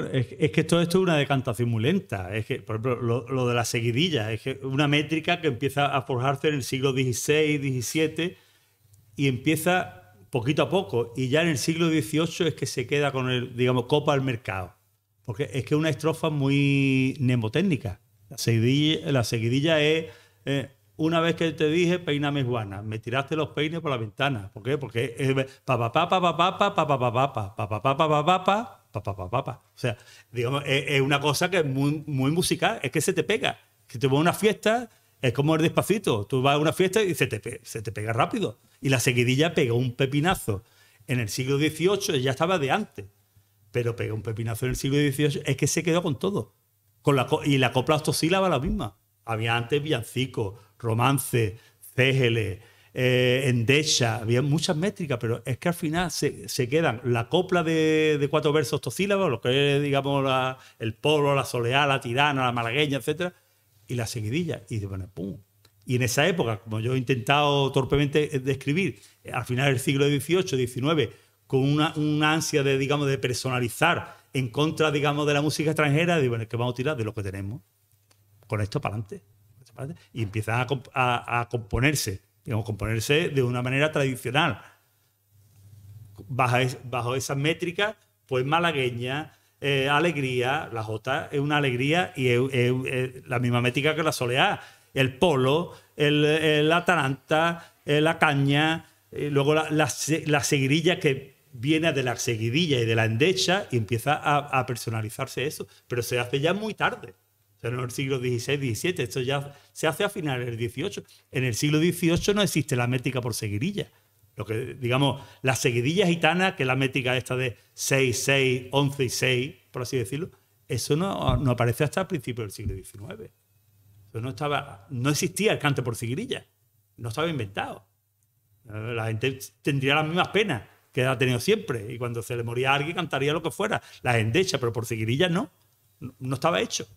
[SPEAKER 1] es, que todo esto es una decantación muy lenta. Es que, por ejemplo, lo, de la seguidilla, es que una métrica que empieza a forjarse en el siglo XVI, XVII y empieza poquito a poco. Y ya en el siglo XVIII es que se queda con el, digamos, copa al mercado. Porque es que es una estrofa muy mnemotécnica. La seguidilla, es. una vez que te dije peina Juana, me tiraste los peines por la ventana. ¿Por qué? Porque pa pa pa pa pa pa pa pa pa pa pa pa pa pa pa pa pa pa o sea, digamos, es, una cosa que es muy, musical, es que se te pega. Si te vas a una fiesta, es como el despacito. Tú vas a una fiesta y se te, pega rápido. Y la seguidilla pegó un pepinazo. En el siglo XVIII ya estaba de antes, pero pega un pepinazo en el siglo XVIII. Es que se quedó con todo. Con la, y la copla ostosílaba la misma. Había antes biancico romance, cégeles, eh, en Decha, había muchas métricas, pero es que al final se, se quedan la copla de, cuatro versos octosílabos lo que es, digamos, el polo, la soleá, la tirana, la malagueña, etcétera, y la seguidilla. Y bueno, Y en esa época, como yo he intentado torpemente describir, eh, al final del siglo XVIII, XIX, con una, ansia de, digamos, de personalizar en contra, digamos, de la música extranjera, digo, bueno, es que vamos a tirar de lo que tenemos. Con esto para adelante. Y empiezan a, a componerse digamos, componerse de una manera tradicional. Bajo, bajo esas métricas, pues malagueña, eh, alegría, la jota es una alegría y es, la misma métrica que la soleá. El polo, el, el eh, la caña, luego la, la, que viene de la seguidilla y de la endecha y empieza a personalizarse eso, pero se hace ya muy tarde. Pero en el siglo XVI, XVII, esto ya se hace a finales del XVIII. En el siglo XVIII no existe la métrica por seguidilla. Lo que, digamos, la seguidilla gitana, que es la métrica esta de 6, 6, 11 y 6, por así decirlo, eso no, aparece hasta el principio del siglo XIX. Eso no, estaba, no existía el cante por seguidilla, no estaba inventado. Eh, la gente tendría las mismas penas que ha tenido siempre, y cuando se le moría alguien cantaría lo que fuera, la endecha pero por seguidilla no, no estaba hecho.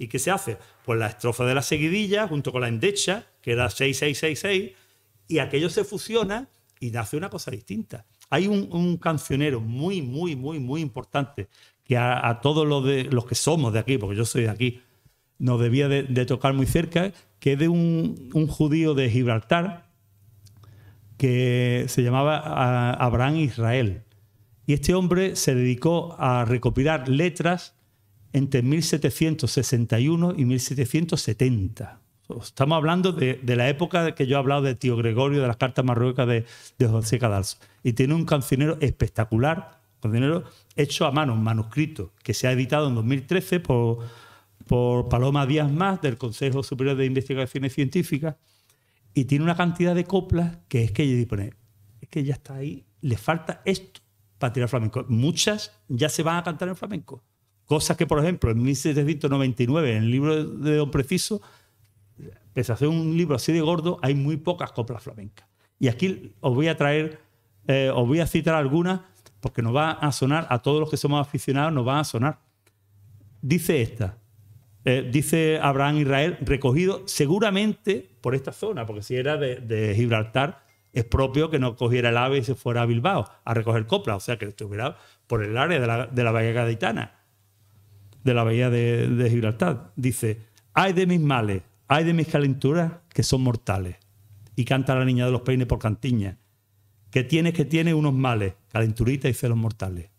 [SPEAKER 1] ¿Y qué se hace? Pues la estrofa de la seguidilla junto con la endecha, que era 6666, y aquello se fusiona y nace una cosa distinta. Hay un, cancionero muy, muy, muy, muy importante que a, todos los, de, los que somos de aquí, porque yo soy de aquí, nos debía de, tocar muy cerca, que es de un, un, judío de Gibraltar que se llamaba Abraham Israel. Y este hombre se dedicó a recopilar letras entre 1761 y 1770. Estamos hablando de, la época que yo he hablado de Tío Gregorio, de las cartas marruecas de, José Cadalso. Y tiene un cancionero espectacular, cancionero hecho a mano, un manuscrito, que se ha editado en 2013 por, Paloma Díaz Más, del Consejo Superior de Investigaciones Científicas. Y tiene una cantidad de coplas que es que ella dispone, es que ya está ahí, le falta esto para tirar flamenco. Muchas ya se van a cantar en flamenco. Cosas que, por ejemplo, en 1799, en el libro de Don Preciso, pese a ser un libro así de gordo, hay muy pocas coplas flamencas. Y aquí os voy a traer, eh, os voy a citar algunas, porque nos va a sonar, a todos los que somos aficionados, nos va a sonar. Dice esta, eh, dice Abraham Israel, recogido seguramente por esta zona, porque si era de, Gibraltar, es propio que no cogiera el ave y se fuera a Bilbao a recoger coplas, o sea que estuviera por el área de la, de la Bahía Gaditana de la bahía de, Gibraltar. Dice, hay de mis males, hay de mis calenturas que son mortales. Y canta la niña de los peines por cantiña, que tienes que tiene unos males, calenturitas y celos mortales.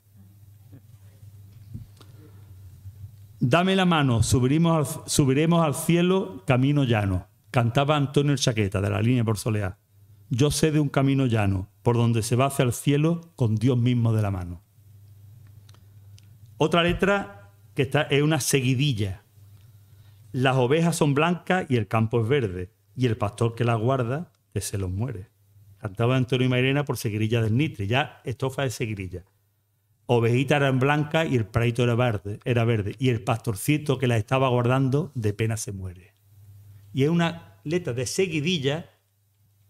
[SPEAKER 1] Dame la mano, subiremos al, subiremos al cielo camino llano. Cantaba Antonio el Chaqueta de la línea por Soleá. Yo sé de un camino llano, por donde se va hacia el cielo con Dios mismo de la mano. Otra letra que está, es una seguidilla. Las ovejas son blancas y el campo es verde, y el pastor que las guarda que se los muere. Cantaba Antonio Mairena por seguirilla del Nitri ya estofa de seguirilla. Ovejita eran blanca y el praito era verde, era verde, y el pastorcito que las estaba guardando de pena se muere. Y es una letra de seguidilla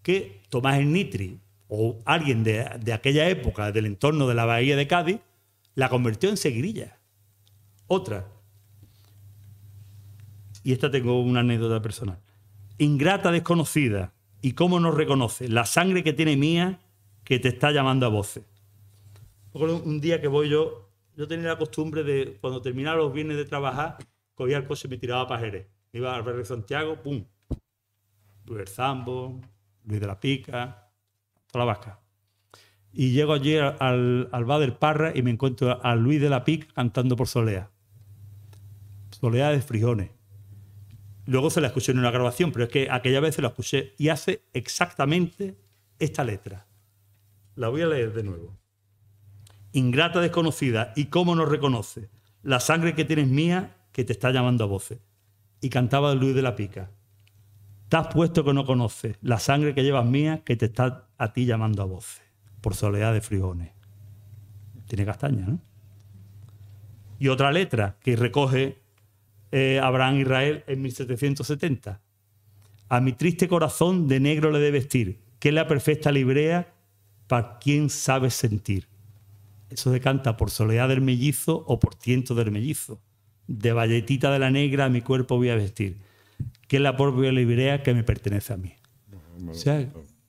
[SPEAKER 1] que Tomás el Nitri o alguien de, de aquella época, del entorno de la Bahía de Cádiz, la convirtió en seguirilla. Otra, y esta tengo una anécdota personal, ingrata desconocida, ¿y cómo no reconoce? La sangre que tiene mía que te está llamando a voces. Un día que voy yo, yo tenía la costumbre de, cuando terminaba los viernes de trabajar, cogía el coche y me tiraba para Jerez. Iba al barrio Santiago, ¡pum! Luis pues Zambo, Luis de la Pica, toda la vasca. Y llego allí al, al, del Parra y me encuentro a Luis de la Pica cantando por Solea. Soledad de Frijones. Luego se la escuché en una grabación, pero es que aquella vez se la escuché y hace exactamente esta letra. La voy a leer de nuevo. Ingrata desconocida, ¿y cómo no reconoce? La sangre que tienes mía que te está llamando a voces. Y cantaba Luis de la Pica. Te has puesto que no conoces la sangre que llevas mía que te está a ti llamando a voces. Por soledad de frijones. Tiene castaña, ¿no? Y otra letra que recoge eh, Abraham Israel en 1770. A mi triste corazón de negro le de vestir, que es la perfecta librea para quien sabe sentir. Eso se canta por soledad del mellizo o por tiento del mellizo. De valletita de la negra a mi cuerpo voy a vestir, que es la propia librea que me pertenece a mí. O sea,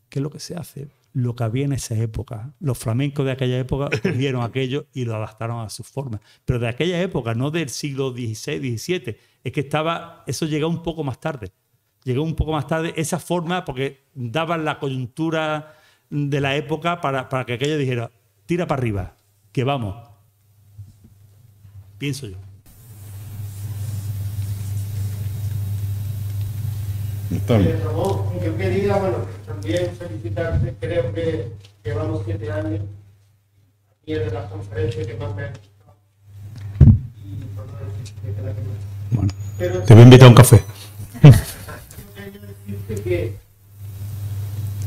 [SPEAKER 1] ¿qué es lo que se hace? lo que había en esa época. Los flamencos de aquella época cogieron aquello y lo adaptaron a su forma Pero de aquella época, no del siglo XVI, XVII, es que estaba, eso llegó un poco más tarde. Llegó un poco más tarde esa forma porque daban la coyuntura de la época para, para que aquello dijera, tira para arriba, que vamos. Pienso yo.
[SPEAKER 4] Notable. Yo quería, bueno, también felicitarte, creo
[SPEAKER 3] que llevamos siete años aquí es de las conferencias que más me ha gustado.
[SPEAKER 4] te voy a invitar
[SPEAKER 1] a un café. que,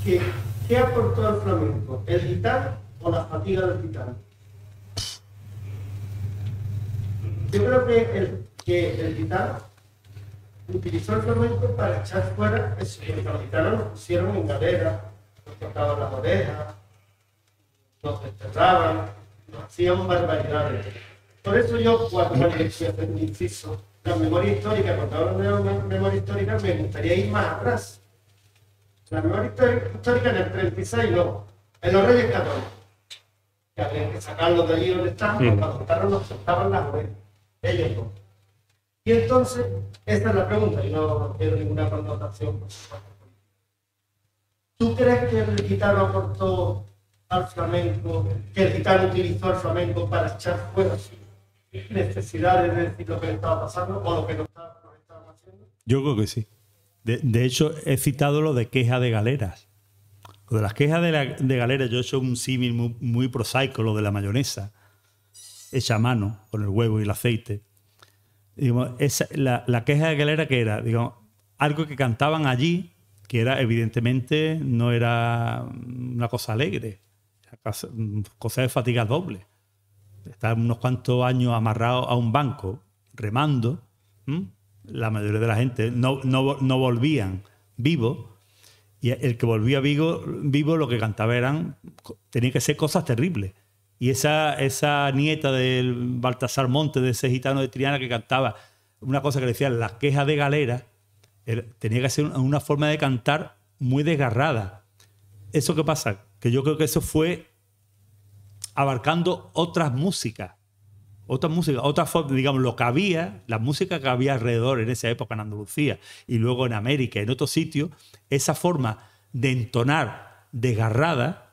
[SPEAKER 4] ¿qué aportó al flamenco? ¿El guitarra o la fatiga del gitano? Yo creo que el, que utilizó el flamenco para echar fuera, eso, pues, los mexicanos nos pusieron en galera, nos cortaban las orejas, nos desterraban, nos hacían barbaridades. Por eso yo, cuando me hice pues, un inciso, la memoria histórica, cuando hablo de memoria histórica, me gustaría ir más atrás. La memoria histórica en el 36, no, en los Reyes Católicos. Que había que sacarlos de allí donde estaban, sí. cuando contaron, nos soltaban las orejas.
[SPEAKER 1] Ellos no. Y entonces, esta es la pregunta, y no quiero ninguna connotación. ¿Tú crees que el gitano aportó al flamenco, que el gitano utilizó al flamenco para echar fuera sus necesidades de decir lo que estaba pasando o lo que nos estaba haciendo? Yo creo que sí. De, hecho, he citado lo de queja de galeras. Lo de las quejas de, galeras, yo he hecho un símil muy, muy prosaico, lo de la mayonesa, hecha a mano, con el huevo y el aceite la, queja de era que era, algo que cantaban allí, que era evidentemente no era una cosa alegre, cosa, de fatiga doble. Estar unos cuantos años amarrados a un banco, remando, la mayoría de la gente no, volvían vivo Y el que volvía vivo, vivo lo que cantaba eran, tenía que ser cosas terribles. Y esa, esa nieta del Baltasar Monte, de ese gitano de Triana que cantaba una cosa que le decía las quejas de galera, tenía que ser una forma de cantar muy desgarrada. ¿Eso qué pasa? Que yo creo que eso fue abarcando otras músicas, otras músicas, otras digamos, lo que había, la música que había alrededor en esa época en Andalucía y luego en América, en otros sitios, esa forma de entonar desgarrada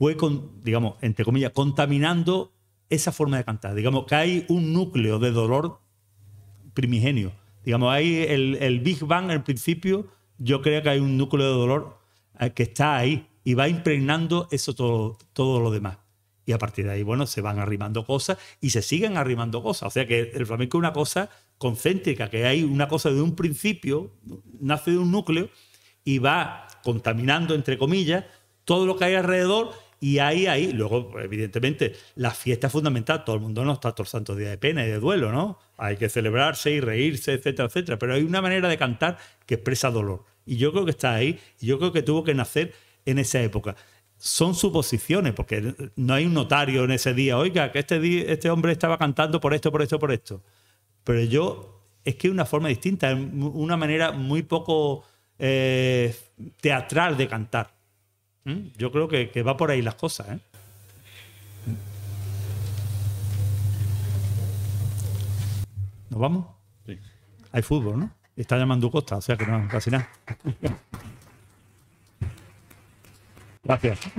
[SPEAKER 1] fue, con, digamos, entre comillas, contaminando esa forma de cantar. Digamos que hay un núcleo de dolor primigenio. Digamos, hay el, el Big Bang al principio, yo creo que hay un núcleo de dolor eh, que está ahí y va impregnando eso todo, todo lo demás. Y a partir de ahí, bueno, se van arrimando cosas y se siguen arrimando cosas. O sea que el flamenco es una cosa concéntrica, que hay una cosa de un principio, nace de un núcleo y va contaminando, entre comillas, todo lo que hay alrededor y ahí, ahí, luego, evidentemente, la fiesta es fundamental. Todo el mundo no está todos los santos días de pena y de duelo, ¿no? Hay que celebrarse y reírse, etcétera, etcétera. Pero hay una manera de cantar que expresa dolor. Y yo creo que está ahí. Y yo creo que tuvo que nacer en esa época son suposiciones, porque no hay un notario en ese día, oiga, que este, este hombre estaba cantando por esto, por esto, por esto. Pero yo, es que es una forma distinta, una manera muy poco eh, teatral de cantar. Mm, yo creo que, que, va por ahí las cosas. ¿eh? ¿Nos vamos? Sí. Hay fútbol, ¿no? Está llamando Costa, o sea que no, casi nada. Gracias.